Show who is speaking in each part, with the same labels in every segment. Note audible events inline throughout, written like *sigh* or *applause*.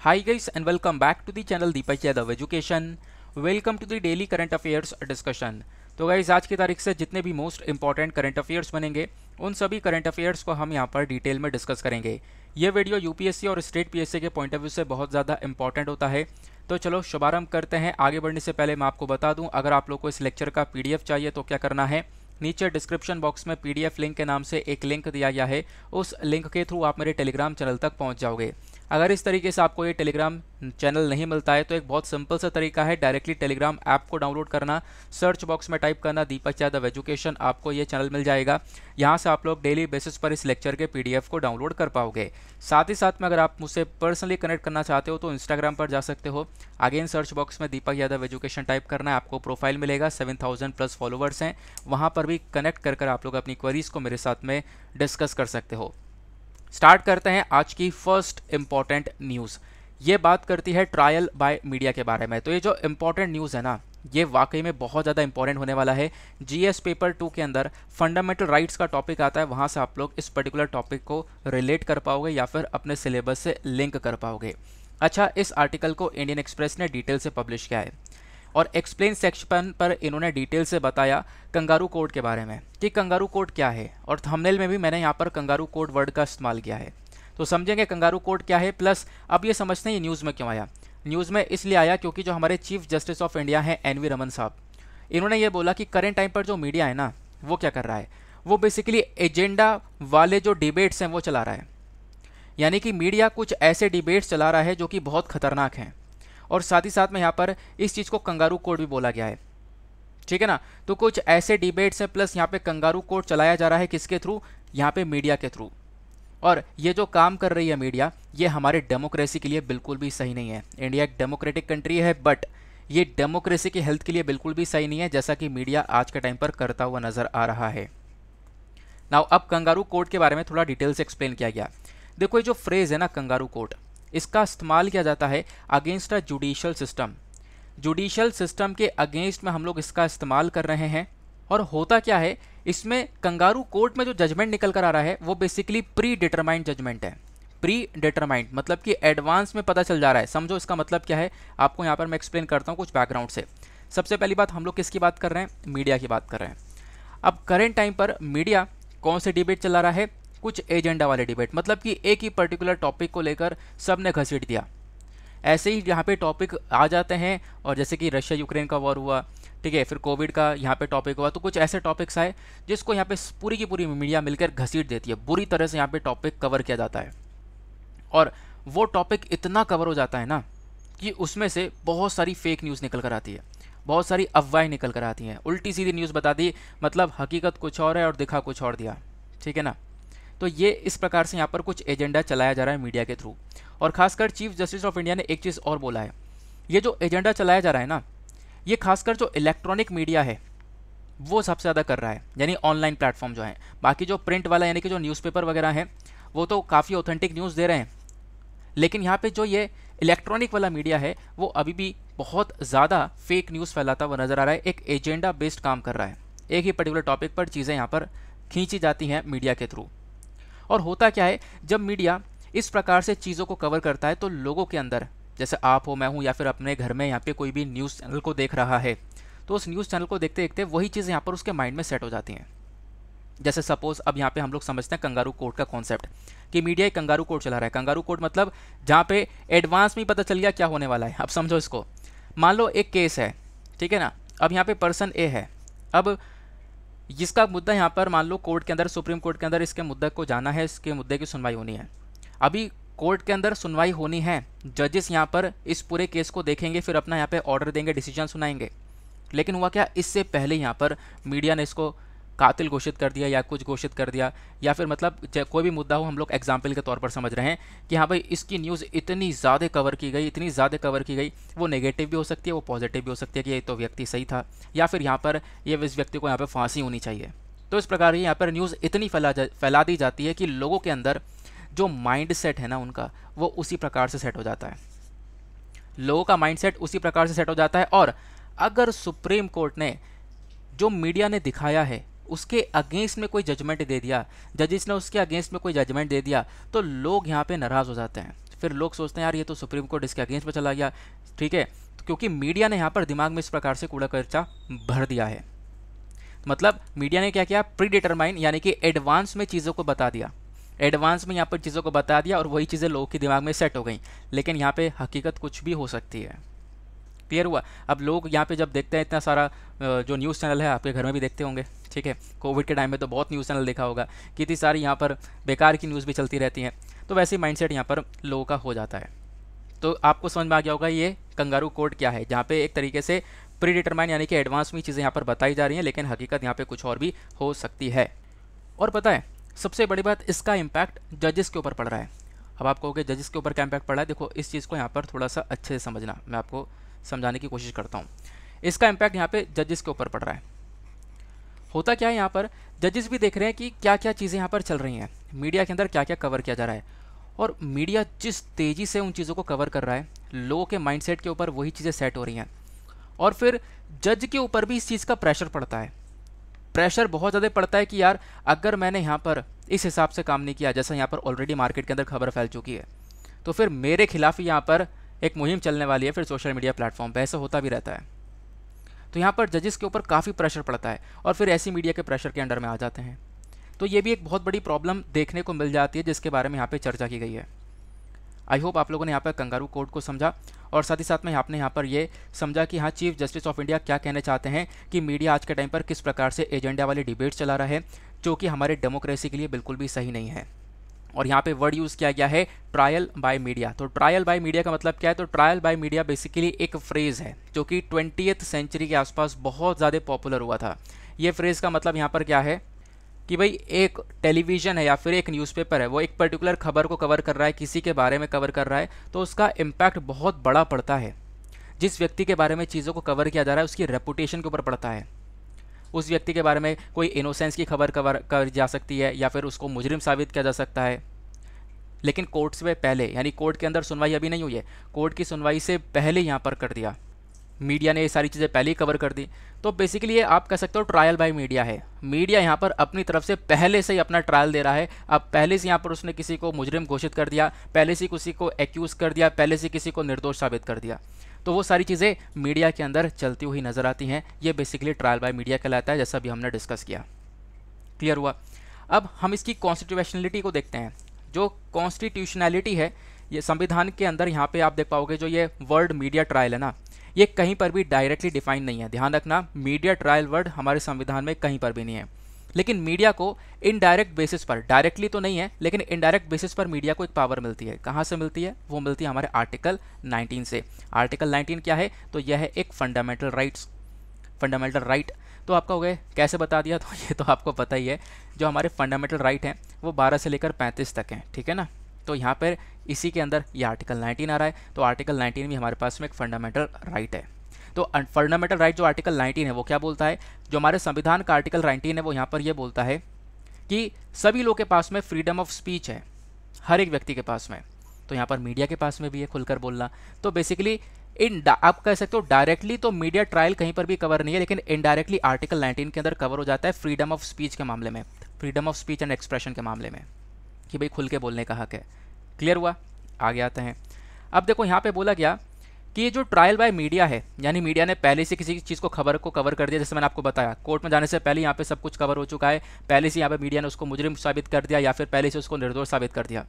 Speaker 1: high guys and welcome back to the channel Deepak Yadav education welcome to the daily current affairs discussion तो guys आज की तारीख से जितने भी मोस्ट इंपॉर्टेंट करंट अफेयर्स बनेंगे उन सभी करंट अफेयर्स को हम यहाँ पर डिटेल में डिस्कस करेंगे ये वीडियो यूपीएससी और स्टेट पीएससी के पॉइंट ऑफ व्यू से बहुत ज़्यादा इंपॉर्टेंट होता है तो चलो शुभारंभ करते हैं आगे बढ़ने से पहले मैं आपको बता दूँ अगर आप लोग को इस लेक्चर का पी चाहिए तो क्या करना है नीचे डिस्क्रिप्शन बॉक्स में पी लिंक के नाम से एक लिंक दिया गया है उस लिंक के थ्रू आप मेरे टेलीग्राम चैनल तक पहुँच जाओगे अगर इस तरीके से आपको ये टेलीग्राम चैनल नहीं मिलता है तो एक बहुत सिंपल सा तरीका है डायरेक्टली टेलीग्राम ऐप को डाउनलोड करना सर्च बॉक्स में टाइप करना दीपक यादव एजुकेशन आपको ये चैनल मिल जाएगा यहाँ से आप लोग डेली बेसिस पर इस लेक्चर के पीडीएफ को डाउनलोड कर पाओगे साथ ही साथ में अगर आप मुझसे पर्सनली कनेक्ट करना चाहते हो तो इंस्टाग्राम पर जा सकते हो अगेन सर्च बॉक्स में दीपक यादव एजुकेशन टाइप करना है आपको प्रोफाइल मिलेगा सेवन थाउजेंड प्लस फॉलोवर्स हैं वहाँ पर भी कनेक्ट कर आप लोग अपनी क्वेरीज़ को मेरे साथ में डिस्कस कर सकते हो स्टार्ट करते हैं आज की फर्स्ट इम्पॉर्टेंट न्यूज़ ये बात करती है ट्रायल बाय मीडिया के बारे में तो ये जो इम्पॉर्टेंट न्यूज़ है ना ये वाकई में बहुत ज़्यादा इंपॉर्टेंट होने वाला है जीएस पेपर टू के अंदर फंडामेंटल राइट्स का टॉपिक आता है वहाँ से आप लोग इस पर्टिकुलर टॉपिक को रिलेट कर पाओगे या फिर अपने सिलेबस से लिंक कर पाओगे अच्छा इस आर्टिकल को इंडियन एक्सप्रेस ने डिटेल से पब्लिश किया है और एक्सप्लेन सेक्शन पर इन्होंने डिटेल से बताया कंगारू कोड के बारे में कि कंगारू कोड क्या है और थंबनेल में भी मैंने यहाँ पर कंगारू कोड वर्ड का इस्तेमाल किया है तो समझेंगे कंगारू कोड क्या है प्लस अब ये समझते हैं न्यूज़ में क्यों आया न्यूज़ में इसलिए आया क्योंकि जो हमारे चीफ जस्टिस ऑफ इंडिया हैं एन वी रमन साहब इन्होंने ये बोला कि करेंट टाइम पर जो मीडिया है ना वो क्या कर रहा है वो बेसिकली एजेंडा वाले जो डिबेट्स हैं वो चला रहा है यानी कि मीडिया कुछ ऐसे डिबेट्स चला रहा है जो कि बहुत खतरनाक हैं और साथ ही साथ में यहाँ पर इस चीज़ को कंगारू कोड भी बोला गया है ठीक है ना तो कुछ ऐसे डिबेट्स हैं प्लस यहाँ पे कंगारू कोड चलाया जा रहा है किसके थ्रू यहाँ पे मीडिया के थ्रू और ये जो काम कर रही है मीडिया ये हमारे डेमोक्रेसी के लिए बिल्कुल भी सही नहीं है इंडिया एक डेमोक्रेटिक कंट्री है बट ये डेमोक्रेसी की हेल्थ के लिए बिल्कुल भी सही नहीं है जैसा कि मीडिया आज के टाइम पर करता हुआ नज़र आ रहा है नाउ अब कंगारू कोर्ट के बारे में थोड़ा डिटेल से एक्सप्लेन किया गया देखो ये जो फ्रेज़ है ना कंगारू कोर्ट इसका इस्तेमाल किया जाता है against a judicial system judicial system के अगेंस्ट में हम लोग इसका इस्तेमाल कर रहे हैं और होता क्या है इसमें कंगारू कोर्ट में जो जजमेंट निकल कर आ रहा है वो बेसिकली प्री डिटरमाइंड जजमेंट है प्री डिटरमाइंड मतलब कि एडवांस में पता चल जा रहा है समझो इसका मतलब क्या है आपको यहाँ पर मैं एक्सप्लेन करता हूँ कुछ बैकग्राउंड से सबसे पहली बात हम लोग किसकी बात कर रहे हैं मीडिया की बात कर रहे हैं अब करेंट टाइम पर मीडिया कौन से डिबेट चला रहा है कुछ एजेंडा वाले डिबेट मतलब कि एक ही पर्टिकुलर टॉपिक को लेकर सब ने घसीट दिया ऐसे ही यहाँ पे टॉपिक आ जाते हैं और जैसे कि रशिया यूक्रेन का वॉर हुआ ठीक है फिर कोविड का यहाँ पे टॉपिक हुआ तो कुछ ऐसे टॉपिक्स आए जिसको यहाँ पे पूरी की पूरी मीडिया मिलकर घसीट देती है बुरी तरह से यहाँ पे टॉपिक कवर किया जाता है और वो टॉपिक इतना कवर हो जाता है ना कि उसमें से बहुत सारी फेक न्यूज़ निकल कर आती है बहुत सारी अफवाहें निकल कर आती हैं उल्टी सीधी न्यूज़ बता दी मतलब हकीकत कुछ और है और दिखा कुछ और दिया ठीक है ना तो ये इस प्रकार से यहाँ पर कुछ एजेंडा चलाया जा रहा है मीडिया के थ्रू और खासकर चीफ जस्टिस ऑफ इंडिया ने एक चीज़ और बोला है ये जो एजेंडा चलाया जा रहा है ना ये खासकर जो इलेक्ट्रॉनिक मीडिया है वो सबसे ज़्यादा कर रहा है यानी ऑनलाइन प्लेटफॉर्म जो है बाकी जो प्रिंट वाला यानी कि जो न्यूज़पेपर वगैरह हैं वो तो काफ़ी ऑथेंटिक न्यूज़ दे रहे हैं लेकिन यहाँ पे जो ये इलेक्ट्रॉनिक वाला मीडिया है वो अभी भी बहुत ज़्यादा फेक न्यूज़ फैलाता हुआ नज़र आ रहा है एक एजेंडा बेस्ड काम कर रहा है एक ही पर्टिकुलर टॉपिक पर चीज़ें यहाँ पर खींची जाती हैं मीडिया के थ्रू और होता क्या है जब मीडिया इस प्रकार से चीज़ों को कवर करता है तो लोगों के अंदर जैसे आप हो मैं हूँ या फिर अपने घर में यहाँ पे कोई भी न्यूज़ चैनल को देख रहा है तो उस न्यूज़ चैनल को देखते देखते वही चीज़ यहाँ पर उसके माइंड में सेट हो जाती हैं जैसे सपोज अब यहाँ पे हम लोग समझते हैं कंगारू कोर्ट का कॉन्सेप्ट कि मीडिया एक कंगारू कोर्ट चला रहा है कंगारू कोर्ट मतलब जहाँ पे एडवांस में पता चल गया क्या होने वाला है अब समझो इसको मान लो एक केस है ठीक है ना अब यहाँ पे पर्सन ए है अब जिसका मुद्दा यहाँ पर मान लो कोर्ट के अंदर सुप्रीम कोर्ट के अंदर इसके मुद्दे को जाना है इसके मुद्दे की सुनवाई होनी है अभी कोर्ट के अंदर सुनवाई होनी है जजेस यहाँ पर इस पूरे केस को देखेंगे फिर अपना यहाँ पर ऑर्डर देंगे डिसीजन सुनाएंगे लेकिन हुआ क्या इससे पहले यहाँ पर मीडिया ने इसको कातिल घोषित कर दिया या कुछ घोषित कर दिया या फिर मतलब कोई भी मुद्दा हो हम लोग एग्जाम्पल के तौर पर समझ रहे हैं कि हाँ भाई इसकी न्यूज़ इतनी ज़्यादा कवर की गई इतनी ज़्यादा कवर की गई वो नेगेटिव भी हो सकती है वो पॉजिटिव भी हो सकती है कि ये तो व्यक्ति सही था या फिर यहाँ पर ये इस व्यक्ति को यहाँ पर फांसी होनी चाहिए तो इस प्रकार यहाँ पर न्यूज़ इतनी फैला जा फैला दी जाती है कि लोगों के अंदर जो माइंड सेट है ना उनका वो उसी प्रकार से सेट हो जाता है लोगों का माइंड सेट उसी प्रकार से सेट हो जाता है और अगर सुप्रीम कोर्ट ने जो मीडिया ने दिखाया है उसके अगेंस्ट में कोई जजमेंट दे दिया जजिस ने उसके अगेंस्ट में कोई जजमेंट दे दिया तो लोग यहाँ पे नाराज़ हो जाते हैं फिर लोग सोचते हैं यार ये तो सुप्रीम कोर्ट इसके अगेंस्ट में चला गया ठीक है तो क्योंकि मीडिया ने यहाँ पर दिमाग में इस प्रकार से कूड़ा कर्चा भर दिया है मतलब मीडिया ने क्या किया प्री डिटरमाइन यानी कि एडवांस में चीज़ों को बता दिया एडवांस में यहाँ पर चीज़ों को बता दिया और वही चीज़ें लोगों के दिमाग में सेट हो गई लेकिन यहाँ पर हकीकत कुछ भी हो सकती है क्लियर हुआ अब लोग यहाँ पे जब देखते हैं इतना सारा जो न्यूज़ चैनल है आपके घर में भी देखते होंगे ठीक है कोविड के टाइम में तो बहुत न्यूज़ चैनल देखा होगा कितनी सारी यहाँ पर बेकार की न्यूज़ भी चलती रहती हैं तो वैसे ही माइंड यहाँ पर लोगों का हो जाता है तो आपको समझ में आ गया होगा ये कंगारू कोड क्या है जहाँ पे एक तरीके से प्री डिटरमाइन यानी कि एडवांस में चीज़ें यहाँ पर बताई जा रही हैं लेकिन हकीकत यहाँ पे कुछ और भी हो सकती है और पता है सबसे बड़ी बात इसका इम्पैक्ट जजेस के ऊपर पड़ रहा है अब आप कहोगे जजेस के ऊपर क्या इम्पैक्ट पड़ रहा है देखो इस चीज़ को यहाँ पर थोड़ा सा अच्छे से समझना मैं आपको समझाने की कोशिश करता हूँ इसका इम्पैक्ट यहाँ पे जजेस के ऊपर पड़ रहा है होता क्या है यहाँ पर जजेस भी देख रहे हैं कि क्या क्या चीज़ें यहाँ पर चल रही हैं मीडिया के अंदर क्या क्या कवर किया जा रहा है और मीडिया जिस तेज़ी से उन चीज़ों को कवर कर रहा है लोगों के माइंडसेट के ऊपर वही चीज़ें सेट हो रही हैं और फिर जज के ऊपर भी इस चीज़ का प्रेशर पड़ता है प्रेशर बहुत ज़्यादा पड़ता है कि यार अगर मैंने यहाँ पर इस हिसाब से काम नहीं किया जैसा यहाँ पर ऑलरेडी मार्केट के अंदर खबर फैल चुकी है तो फिर मेरे खिलाफ यहाँ पर एक मुहिम चलने वाली है फिर सोशल मीडिया प्लेटफॉर्म पर ऐसा होता भी रहता है तो यहाँ पर जजेस के ऊपर काफ़ी प्रेशर पड़ता है और फिर ऐसी मीडिया के प्रेशर के अंडर में आ जाते हैं तो ये भी एक बहुत बड़ी प्रॉब्लम देखने को मिल जाती है जिसके बारे में यहाँ पे चर्चा की गई है आई होप आप लोगों ने यहाँ पर कंगारू कोर्ट को समझा और साथ ही साथ में आपने यहाँ पर ये समझा कि हाँ चीफ जस्टिस ऑफ इंडिया क्या कहना चाहते हैं कि मीडिया आज के टाइम पर किस प्रकार से एजेंडा वाली डिबेट चला रहा है जो कि हमारे डेमोक्रेसी के लिए बिल्कुल भी सही नहीं है और यहाँ पे वर्ड यूज़ किया गया है ट्रायल बाय मीडिया तो ट्रायल बाय मीडिया का मतलब क्या है तो ट्रायल बाय मीडिया बेसिकली एक फ्रेज़ है जो कि ट्वेंटी सेंचुरी के आसपास बहुत ज़्यादा पॉपुलर हुआ था ये फ्रेज़ का मतलब यहाँ पर क्या है कि भाई एक टेलीविज़न है या फिर एक न्यूज़पेपर है वो एक पर्टिकुलर खबर को कवर कर रहा है किसी के बारे में कवर कर रहा है तो उसका इम्पैक्ट बहुत बड़ा पड़ता है जिस व्यक्ति के बारे में चीज़ों को कवर किया जा रहा है उसकी रेपुटेशन के ऊपर पड़ता है उस व्यक्ति के बारे में कोई इनोसेंस की खबर कवर कर जा सकती है या फिर उसको मुजरिम साबित किया जा सकता है लेकिन कोर्ट से पहले यानी कोर्ट के अंदर सुनवाई अभी नहीं हुई है कोर्ट की सुनवाई से पहले यहाँ पर कर दिया मीडिया ने ये सारी चीज़ें पहले ही कवर कर दी तो बेसिकली ये आप कह सकते हो ट्रायल बाय मीडिया है मीडिया यहाँ पर अपनी तरफ से पहले से ही अपना ट्रायल दे रहा है अब पहले से यहाँ पर उसने किसी को मुजरिम घोषित कर दिया पहले से किसी को एक्यूज़ कर दिया पहले से किसी को निर्दोष साबित कर दिया तो वो सारी चीज़ें मीडिया के अंदर चलती हुई नज़र आती हैं ये बेसिकली ट्रायल बाय मीडिया कहलाता है जैसा अभी हमने डिस्कस किया क्लियर हुआ अब हम इसकी कॉन्स्टिट्यूशनलिटी को देखते हैं जो कॉन्स्टिट्यूशनैलिटी है ये संविधान के अंदर यहाँ पे आप देख पाओगे जो ये वर्ल्ड मीडिया ट्रायल है ना ये कहीं पर भी डायरेक्टली डिफाइन नहीं है ध्यान रखना मीडिया ट्रायल वर्ड हमारे संविधान में कहीं पर भी नहीं है लेकिन मीडिया को इनडायरेक्ट बेसिस पर डायरेक्टली तो नहीं है लेकिन इनडायरेक्ट बेसिस पर मीडिया को एक पावर मिलती है कहाँ से मिलती है वो मिलती है हमारे आर्टिकल 19 से आर्टिकल 19 क्या है तो यह है एक फंडामेंटल राइट्स फंडामेंटल राइट तो आपका हो गया कैसे बता दिया *laughs* तो ये तो आपको पता ही है जो हमारे फंडामेंटल राइट हैं वो 12 से लेकर 35 तक हैं ठीक है ना तो यहाँ पर इसी के अंदर ये आर्टिकल 19 आ रहा है तो आर्टिकल 19 भी हमारे पास में एक फंडामेंटल राइट है तो फंडामेंटल अं, राइट जो आर्टिकल 19 है वो क्या बोलता है जो हमारे संविधान का आर्टिकल 19 है वो यहाँ पर ये बोलता है कि सभी लोग के पास में फ्रीडम ऑफ स्पीच है हर एक व्यक्ति के पास में तो यहाँ पर मीडिया के पास में भी है खुलकर बोलना तो बेसिकली इन आप कह सकते हो डायरेक्टली तो मीडिया ट्रायल कहीं पर भी कवर नहीं है लेकिन इनडायरेक्टली आर्टिकल 19 के अंदर कवर हो जाता है फ्रीडम ऑफ स्पीच के मामले में freedom of speech and expression के मामले में कि भाई खुल के बोलने का हक है क्लियर हुआ आगे आते हैं अब देखो यहाँ पे बोला गया कि ये जो ट्रायल बाय मीडिया है यानी मीडिया ने पहले से किसी चीज़ को खबर को कवर कर दिया जैसे मैंने आपको बताया कोर्ट में जाने से पहले यहाँ पे सब कुछ कवर हो चुका है पहले से यहाँ पे मीडिया ने उसको मुजरिम साबित कर दिया या फिर पहले से उसको निर्दोष साबित कर दिया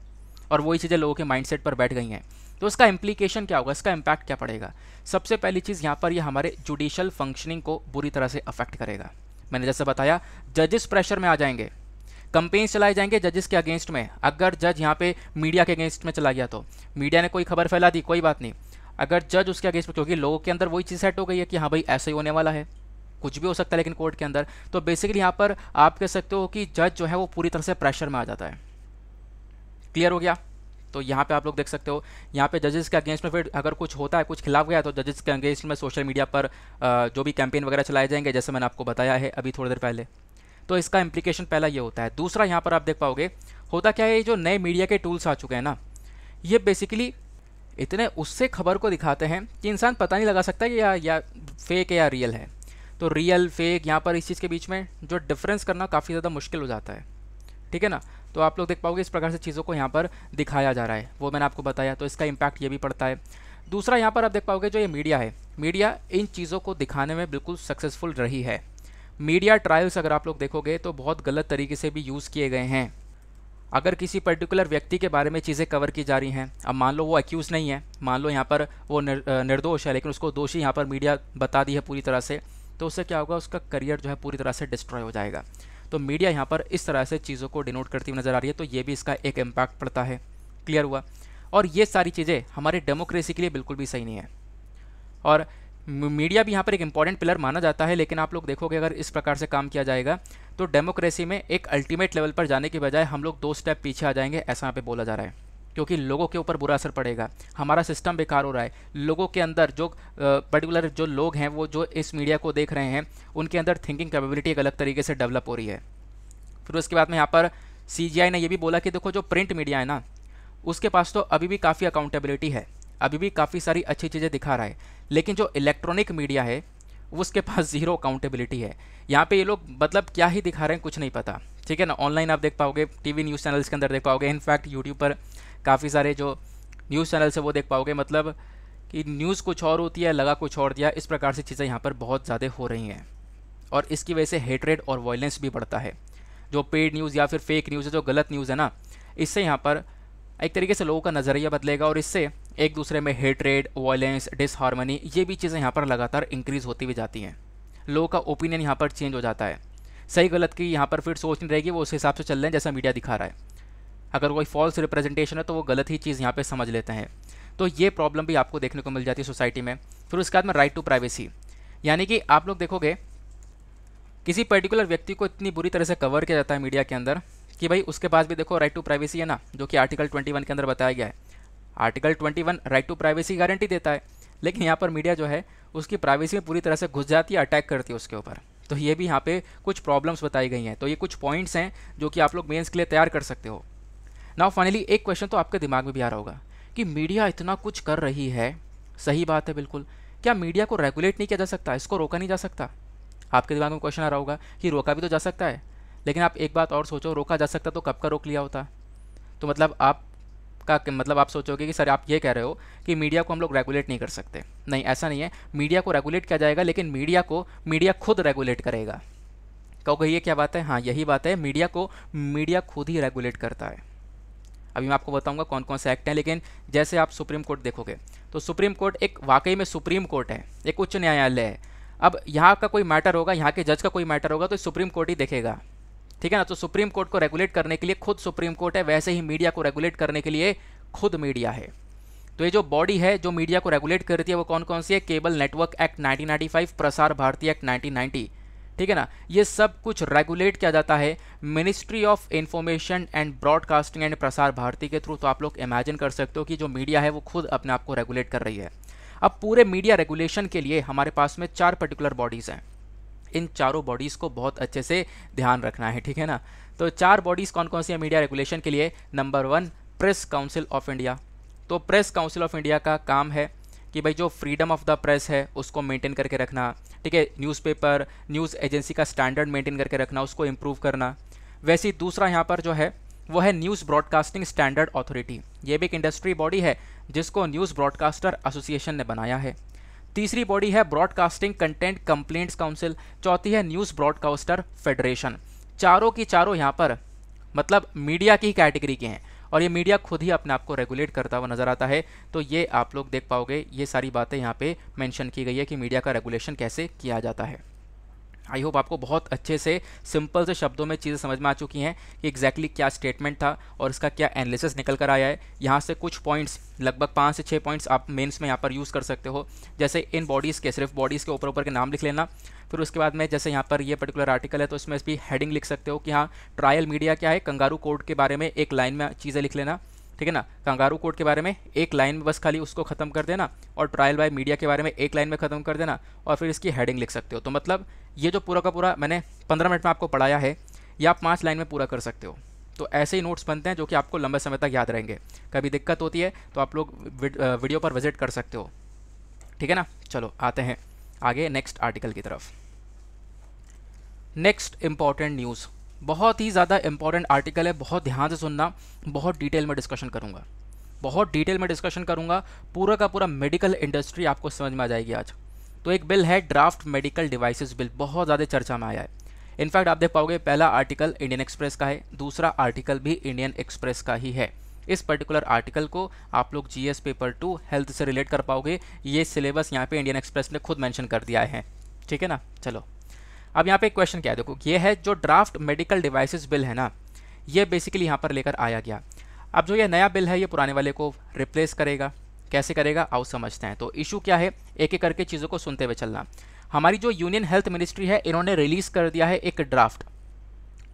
Speaker 1: और वही चीज़ें लोगों के माइंडसेट पर बैठ गई हैं तो उसका इम्प्लीकेशन क्या होगा इसका इम्पैक्ट क्या पड़ेगा सबसे पहली चीज़ यहाँ पर यह हमारे जुडिशल फंक्शनिंग को बुरी तरह से अफेक्ट करेगा मैंने जैसे बताया जजेस प्रेशर में आ जाएंगे कंपेन्स चलाए जाएंगे जजेस के अगेंस्ट में अगर जज यहाँ पे मीडिया के अगेंस्ट में चला गया तो मीडिया ने कोई खबर फैला दी कोई बात नहीं अगर जज उसके अगेंस्ट में क्योंकि लोगों के अंदर वही चीज़ सेट हो गई है कि हाँ भाई ऐसा ही होने वाला है कुछ भी हो सकता है लेकिन कोर्ट के अंदर तो बेसिकली यहाँ पर आप कह सकते हो कि जज जो है वो पूरी तरह से प्रेशर में आ जाता है क्लियर हो गया तो यहाँ पे आप लोग देख सकते हो यहाँ पे जजेस के अगेंस्ट में फिर अगर कुछ होता है कुछ खिलाफ गया तो जजेस के अगेंस्ट में सोशल मीडिया पर जो भी कैंपेन वगैरह चलाए जाएंगे जैसे मैंने आपको बताया है अभी थोड़ी देर पहले तो इसका इम्प्लीकेशन पहला ये होता है दूसरा यहाँ पर आप देख पाओगे होता क्या है ये जो नए मीडिया के टूल्स आ चुके हैं ना ये बेसिकली इतने उससे खबर को दिखाते हैं कि इंसान पता नहीं लगा सकता कि या या फेक है या रियल है तो रियल फेक यहाँ पर इस चीज़ के बीच में जो डिफरेंस करना काफ़ी ज़्यादा मुश्किल हो जाता है ठीक है ना तो आप लोग देख पाओगे इस प्रकार से चीज़ों को यहाँ पर दिखाया जा रहा है वो मैंने आपको बताया तो इसका इम्पैक्ट ये भी पड़ता है दूसरा यहाँ पर आप देख पाओगे जो ये मीडिया है मीडिया इन चीज़ों को दिखाने में बिल्कुल सक्सेसफुल रही है मीडिया ट्रायल्स अगर आप लोग देखोगे तो बहुत गलत तरीके से भी यूज़ किए गए हैं अगर किसी पर्टिकुलर व्यक्ति के बारे में चीज़ें कवर की जा रही हैं अब मान लो वो एक्यूज़ नहीं है मान लो यहाँ पर वो निर, निर्दोष है लेकिन उसको दोषी यहाँ पर मीडिया बता दी है पूरी तरह से तो उससे क्या होगा उसका करियर जो है पूरी तरह से डिस्ट्रॉय हो जाएगा तो मीडिया यहाँ पर इस तरह से चीज़ों को डिनोट करती हुई नज़र आ रही है तो ये भी इसका एक इम्पैक्ट पड़ता है क्लियर हुआ और ये सारी चीज़ें हमारी डेमोक्रेसी के लिए बिल्कुल भी सही नहीं है और मीडिया भी यहाँ पर एक इम्पॉर्टेंट पिलर माना जाता है लेकिन आप लोग देखोगे अगर इस प्रकार से काम किया जाएगा तो डेमोक्रेसी में एक अल्टीमेट लेवल पर जाने के बजाय हम लोग दो स्टेप पीछे आ जाएंगे ऐसा यहाँ पे बोला जा रहा है क्योंकि लोगों के ऊपर बुरा असर पड़ेगा हमारा सिस्टम बेकार हो रहा है लोगों के अंदर जो पर्टिकुलर जो लोग हैं वो जो इस मीडिया को देख रहे हैं उनके अंदर थिंकिंग कैपेबिलिटी एक अलग तरीके से डेवलप हो रही है फिर उसके बाद में यहाँ पर सी ने यह भी बोला कि देखो जो प्रिंट मीडिया है ना उसके पास तो अभी भी काफ़ी अकाउंटेबिलिटी है अभी भी काफ़ी सारी अच्छी चीज़ें दिखा रहा है लेकिन जो इलेक्ट्रॉनिक मीडिया है उसके पास जीरो अकाउंटेबिलिटी है यहाँ पे ये लोग मतलब क्या ही दिखा रहे हैं कुछ नहीं पता ठीक है ना ऑनलाइन आप देख पाओगे टीवी न्यूज़ चैनल्स के अंदर देख पाओगे इनफैक्ट यूट्यूब पर काफ़ी सारे जो न्यूज़ चैनल्स है वो देख पाओगे मतलब कि न्यूज़ कुछ और होती है लगा कुछ और दिया इस प्रकार से चीज़ें यहाँ पर बहुत ज़्यादा हो रही हैं और इसकी वजह से हेटरेड और वॉयलेंस भी बढ़ता है जो पेड न्यूज़ या फिर फेक न्यूज़ है जो गलत न्यूज़ है ना इससे यहाँ पर एक तरीके से लोगों का नज़रिया बदलेगा और इससे एक दूसरे में हेटरेड वॉयलेंस डिसहारमनी ये भी चीज़ें यहाँ पर लगातार इंक्रीज़ होती हुई जाती हैं लोगों का ओपिनियन यहाँ पर चेंज हो जाता है सही गलत की यहाँ पर फिर सोच नहीं रहेगी वो उस हिसाब से चल रहे हैं जैसा मीडिया दिखा रहा है अगर कोई फॉल्स रिप्रेजेंटेशन है तो वो गलत ही चीज़ यहाँ पर समझ लेते हैं तो ये प्रॉब्लम भी आपको देखने को मिल जाती है सोसाइटी में फिर उसके बाद में राइट टू प्राइवेसी यानी कि आप लोग देखोगे किसी पर्टिकुलर व्यक्ति को इतनी बुरी तरह से कवर किया जाता है मीडिया के अंदर कि भाई उसके पास भी देखो राइट टू प्राइवेसी है ना जो कि आर्टिकल 21 के अंदर बताया गया है article 21 right to privacy guarantee देता है लेकिन यहाँ पर मीडिया जो है उसकी प्राइवेसी में पूरी तरह से घुस जाती है अटैक करती है उसके ऊपर तो ये भी यहाँ पे कुछ प्रॉब्लम्स बताई गई हैं तो ये कुछ पॉइंट्स हैं जो कि आप लोग मेन्स के लिए तैयार कर सकते हो नाउ फाइनली एक क्वेश्चन तो आपके दिमाग में भी आ रहा होगा कि मीडिया इतना कुछ कर रही है सही बात है बिल्कुल क्या मीडिया को रेगुलेट नहीं किया जा सकता इसको रोका नहीं जा सकता आपके दिमाग में क्वेश्चन आ रहा होगा कि रोका भी तो जा सकता है लेकिन आप एक बात और सोचो रोका जा सकता तो कब का रोक लिया होता तो मतलब आप का मतलब आप सोचोगे कि सर आप ये कह रहे हो कि मीडिया को हम लोग रेगुलेट नहीं कर सकते नहीं ऐसा नहीं है मीडिया को रेगुलेट किया जाएगा लेकिन मीडिया को मीडिया खुद रेगुलेट करेगा कहोगे ये क्या बात है हाँ यही बात है मीडिया को मीडिया खुद ही रेगुलेट करता है अभी मैं आपको बताऊंगा कौन कौन से एक्ट हैं लेकिन जैसे आप सुप्रीम कोर्ट देखोगे तो सुप्रीम कोर्ट एक वाकई में सुप्रीम कोर्ट है एक उच्च न्यायालय है अब यहाँ का कोई मैटर होगा यहाँ के जज का कोई मैटर होगा तो सुप्रीम कोर्ट ही देखेगा ठीक है ना तो सुप्रीम कोर्ट को रेगुलेट करने के लिए खुद सुप्रीम कोर्ट है वैसे ही मीडिया को रेगुलेट करने के लिए खुद मीडिया है तो ये जो बॉडी है जो मीडिया को रेगुलेट करती है वो कौन कौन सी है केबल नेटवर्क एक्ट 1995 प्रसार भारती एक्ट 1990 ठीक है ना ये सब कुछ रेगुलेट किया जाता है ministry of information and broadcasting and Prasar Bharati के थ्रू तो आप लोग इमेजिन कर सकते हो कि जो मीडिया है वो खुद अपने आप को रेगुलेट कर रही है अब पूरे मीडिया रेगुलेशन के लिए हमारे पास में चार पर्टिकुलर बॉडीज़ हैं इन चारों बॉडीज़ को बहुत अच्छे से ध्यान रखना है ठीक है ना तो चार बॉडीज़ कौन कौन सी है मीडिया रेगुलेशन के लिए number one press council of India तो प्रेस काउंसिल ऑफ इंडिया का काम है कि भाई जो फ्रीडम ऑफ द प्रेस है उसको मेंटेन करके रखना ठीक है न्यूज़पेपर न्यूज़ एजेंसी का स्टैंडर्ड मेंटेन करके रखना उसको इम्प्रूव करना वैसे ही दूसरा यहाँ पर जो है वो है न्यूज़ ब्रॉडकास्टिंग स्टैंडर्ड अथॉरिटी ये भी एक इंडस्ट्री बॉडी है जिसको न्यूज़ ब्रॉडकास्टर एसोसिएशन ने बनाया है तीसरी बॉडी है ब्रॉडकास्टिंग कंटेंट कंप्लेंट्स काउंसिल चौथी है न्यूज़ ब्रॉडकास्टर फेडरेशन चारों की चारों यहाँ पर मतलब मीडिया की कैटेगरी के हैं और ये मीडिया खुद ही अपने आप को रेगुलेट करता हुआ नज़र आता है तो ये आप लोग देख पाओगे ये सारी बातें यहाँ पे मेंशन की गई है कि मीडिया का रेगुलेशन कैसे किया जाता है आई होप आपको बहुत अच्छे से सिंपल से शब्दों में चीज़ें समझ में आ चुकी हैं कि एग्जैक्टली exactly क्या स्टेटमेंट था और इसका क्या एनालिसिस निकल कर आया है यहाँ से कुछ पॉइंट्स लगभग पाँच से छः पॉइंट्स आप मेंस में यहाँ पर यूज़ कर सकते हो जैसे इन बॉडीज़ के सिर्फ बॉडीज़ के ऊपर ऊपर के नाम लिख लेना फिर उसके बाद में जैसे यहाँ पर ये पर्टिकुलर आर्टिकल है तो इसमें भी हेडिंग लिख सकते हो कि हाँ ट्रायल मीडिया क्या है कंगारू कोड के बारे में एक लाइन में चीज़ें लिख लेना ठीक है ना कंगारू कोर्ट के बारे में एक लाइन में बस खाली उसको ख़त्म कर देना और ट्रायल बाय मीडिया के बारे में एक लाइन में ख़त्म कर देना और फिर इसकी हेडिंग लिख सकते हो तो मतलब ये जो पूरा का पूरा मैंने पंद्रह मिनट में आपको पढ़ाया है ये आप पाँच लाइन में पूरा कर सकते हो तो ऐसे ही नोट्स बनते हैं जो कि आपको लंबे समय तक याद रहेंगे कभी दिक्कत होती है तो आप लोग वीडियो पर विजिट कर सकते हो ठीक है ना चलो आते हैं आगे नेक्स्ट आर्टिकल की तरफ नेक्स्ट इंपॉर्टेंट न्यूज़ बहुत ही ज़्यादा इंपॉर्टेंट आर्टिकल है बहुत ध्यान से सुनना बहुत डिटेल में डिस्कशन करूँगा बहुत डिटेल में डिस्कशन करूँगा पूरा का पूरा मेडिकल इंडस्ट्री आपको समझ में आ जाएगी आज तो एक बिल है ड्राफ्ट मेडिकल डिवाइसेस बिल बहुत ज़्यादा चर्चा में आया है इनफैक्ट आप देख पाओगे पहला आर्टिकल इंडियन एक्सप्रेस का है दूसरा आर्टिकल भी इंडियन एक्सप्रेस का ही है इस पर्टिकुलर आर्टिकल को आप लोग जी पेपर टू हेल्थ से रिलेट कर पाओगे ये सिलेबस यहाँ पर इंडियन एक्सप्रेस ने खुद मैंशन कर दिया है ठीक है ना चलो अब यहाँ पे एक क्वेश्चन क्या है देखो ये है जो ड्राफ्ट मेडिकल डिवाइसेस बिल है ना ये बेसिकली यहाँ पर लेकर आया गया अब जो ये नया बिल है ये पुराने वाले को रिप्लेस करेगा कैसे करेगा आओ समझते हैं तो इशू क्या है एक एक करके चीज़ों को सुनते हुए चलना हमारी जो यूनियन हेल्थ मिनिस्ट्री है इन्होंने रिलीज़ कर दिया है एक ड्राफ्ट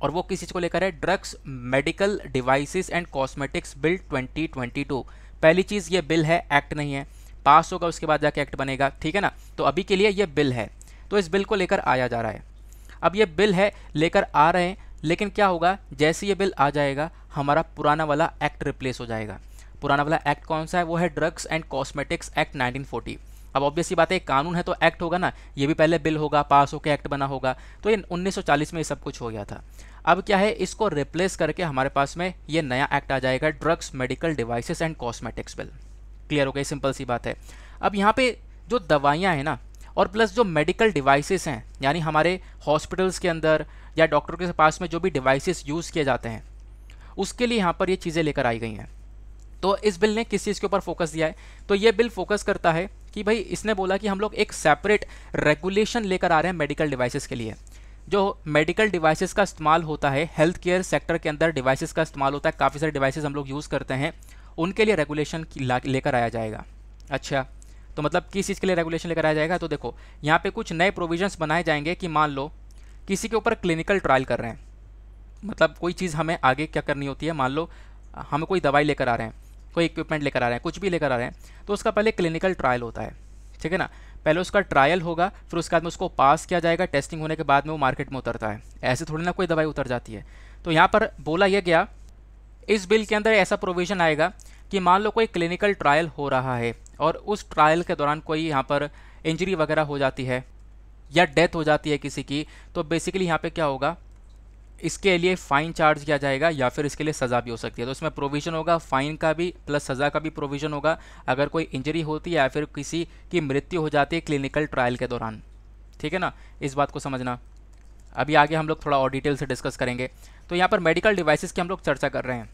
Speaker 1: और वो किस चीज़ को लेकर है drugs medical devices and cosmetics bill 2022 पहली चीज़ ये बिल है एक्ट नहीं है पास होगा उसके बाद जाके एक्ट बनेगा ठीक है ना तो अभी के लिए ये बिल है तो इस बिल को लेकर आया जा रहा है अब ये बिल है लेकर आ रहे हैं लेकिन क्या होगा जैसे ये बिल आ जाएगा हमारा पुराना वाला एक्ट रिप्लेस हो जाएगा पुराना वाला एक्ट कौन सा है वो है ड्रग्स एंड कॉस्मेटिक्स एक्ट 1940 अब ऑब्वियसली बात है कानून है तो एक्ट होगा ना ये भी पहले बिल होगा पास होकर एक्ट बना होगा तो ये 1940 में ये सब कुछ हो गया था अब क्या है इसको रिप्लेस करके हमारे पास में ये नया एक्ट आ जाएगा drugs medical devices and cosmetics bill clear हो गई सिंपल सी बात है अब यहाँ पे जो दवाइयाँ हैं ना और प्लस जो मेडिकल डिवाइसेस हैं यानी हमारे हॉस्पिटल्स के अंदर या डॉक्टर के पास में जो भी डिवाइसेस यूज़ किए जाते हैं उसके लिए यहाँ पर ये चीज़ें लेकर आई गई हैं तो इस बिल ने किस चीज़ के ऊपर फोकस दिया है तो ये बिल फोकस करता है कि भाई इसने बोला कि हम लोग एक सेपरेट रेगुलेशन लेकर आ रहे हैं मेडिकल डिवाइसेस के लिए जो मेडिकल डिवाइसेस का इस्तेमाल होता है हेल्थ केयर सेक्टर के अंदर डिवाइसेस का इस्तेमाल होता है काफ़ी सारे डिवाइसेस हम लोग यूज़ करते हैं उनके लिए रेगुलेशन लेकर आया जाएगा अच्छा तो मतलब किस चीज़ के लिए रेगुलेशन लेकर आया जाएगा तो देखो यहाँ पे कुछ नए प्रोविजंस बनाए जाएंगे कि मान लो किसी के ऊपर क्लिनिकल ट्रायल कर रहे हैं मतलब कोई चीज़ हमें आगे क्या करनी होती है मान लो हम कोई दवाई लेकर आ रहे हैं कोई इक्विपमेंट लेकर आ रहे हैं कुछ भी लेकर आ रहे हैं तो उसका पहले क्लिनिकल ट्रायल होता है ठीक है ना पहले उसका ट्रायल होगा फिर उसके बाद में उसको पास किया जाएगा टेस्टिंग होने के बाद में वो मार्केट में उतरता है ऐसे थोड़ी ना कोई दवाई उतर जाती है तो यहाँ पर बोला यह गया इस बिल के अंदर ऐसा प्रोविज़न आएगा कि मान लो कोई क्लिनिकल ट्रायल हो रहा है और उस ट्रायल के दौरान कोई यहाँ पर इंजरी वगैरह हो जाती है या डेथ हो जाती है किसी की तो बेसिकली यहाँ पे क्या होगा इसके लिए फ़ाइन चार्ज किया जाएगा या फिर इसके लिए सज़ा भी हो सकती है तो इसमें प्रोविज़न होगा फ़ाइन का भी प्लस सज़ा का भी प्रोविज़न होगा अगर कोई इंजरी होती है या फिर किसी की मृत्यु हो जाती है क्लिनिकल ट्रायल के दौरान ठीक है ना इस बात को समझना अभी आगे हम लोग थोड़ा और डिटेल से डिस्कस करेंगे तो यहाँ पर मेडिकल डिवाइसेस की हम लोग चर्चा कर रहे हैं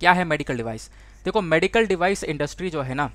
Speaker 1: क्या है मेडिकल डिवाइस देखो मेडिकल डिवाइस इंडस्ट्री जो है ना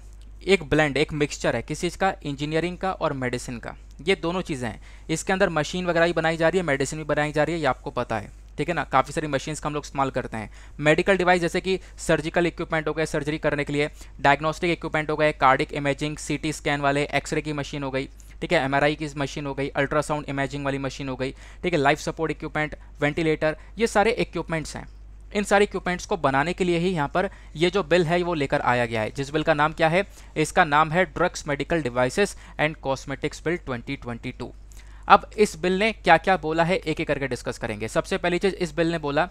Speaker 1: एक ब्लेंड एक मिक्सचर है किसी चीज़ का इंजीनियरिंग का और मेडिसिन का ये दोनों चीज़ें हैं इसके अंदर मशीन वगैरह भी बनाई जा रही है मेडिसिन भी बनाई जा रही है ये आपको पता है ठीक है ना काफ़ी सारी मशीन्स का हम लोग इस्तेमाल करते हैं मेडिकल डिवाइस जैसे कि सर्जिकल इक्विपमेंट हो गए सर्जरी करने के लिए डायग्नोस्टिक इक्विपमेंट हो गए कार्डिक इमेजिंग सीटी स्कैन वाले एक्सरे की मशीन हो गई ठीक है एमआरआई की मशीन हो गई अल्ट्रासाउंड इमेजिंग वाली मशीन हो गई ठीक है लाइफ सपोर्ट इक्विपमेंट वेंटिलेटर ये सारे इक्विपमेंट्स हैं इन सारे इक्विपमेंट्स को बनाने के लिए ही यहाँ पर ये जो बिल है वो लेकर आया गया है जिस बिल का नाम क्या है इसका नाम है drugs medical devices and cosmetics bill 2022 अब इस बिल ने क्या क्या बोला है एक एक करके डिस्कस करेंगे सबसे पहली चीज़ इस बिल ने बोला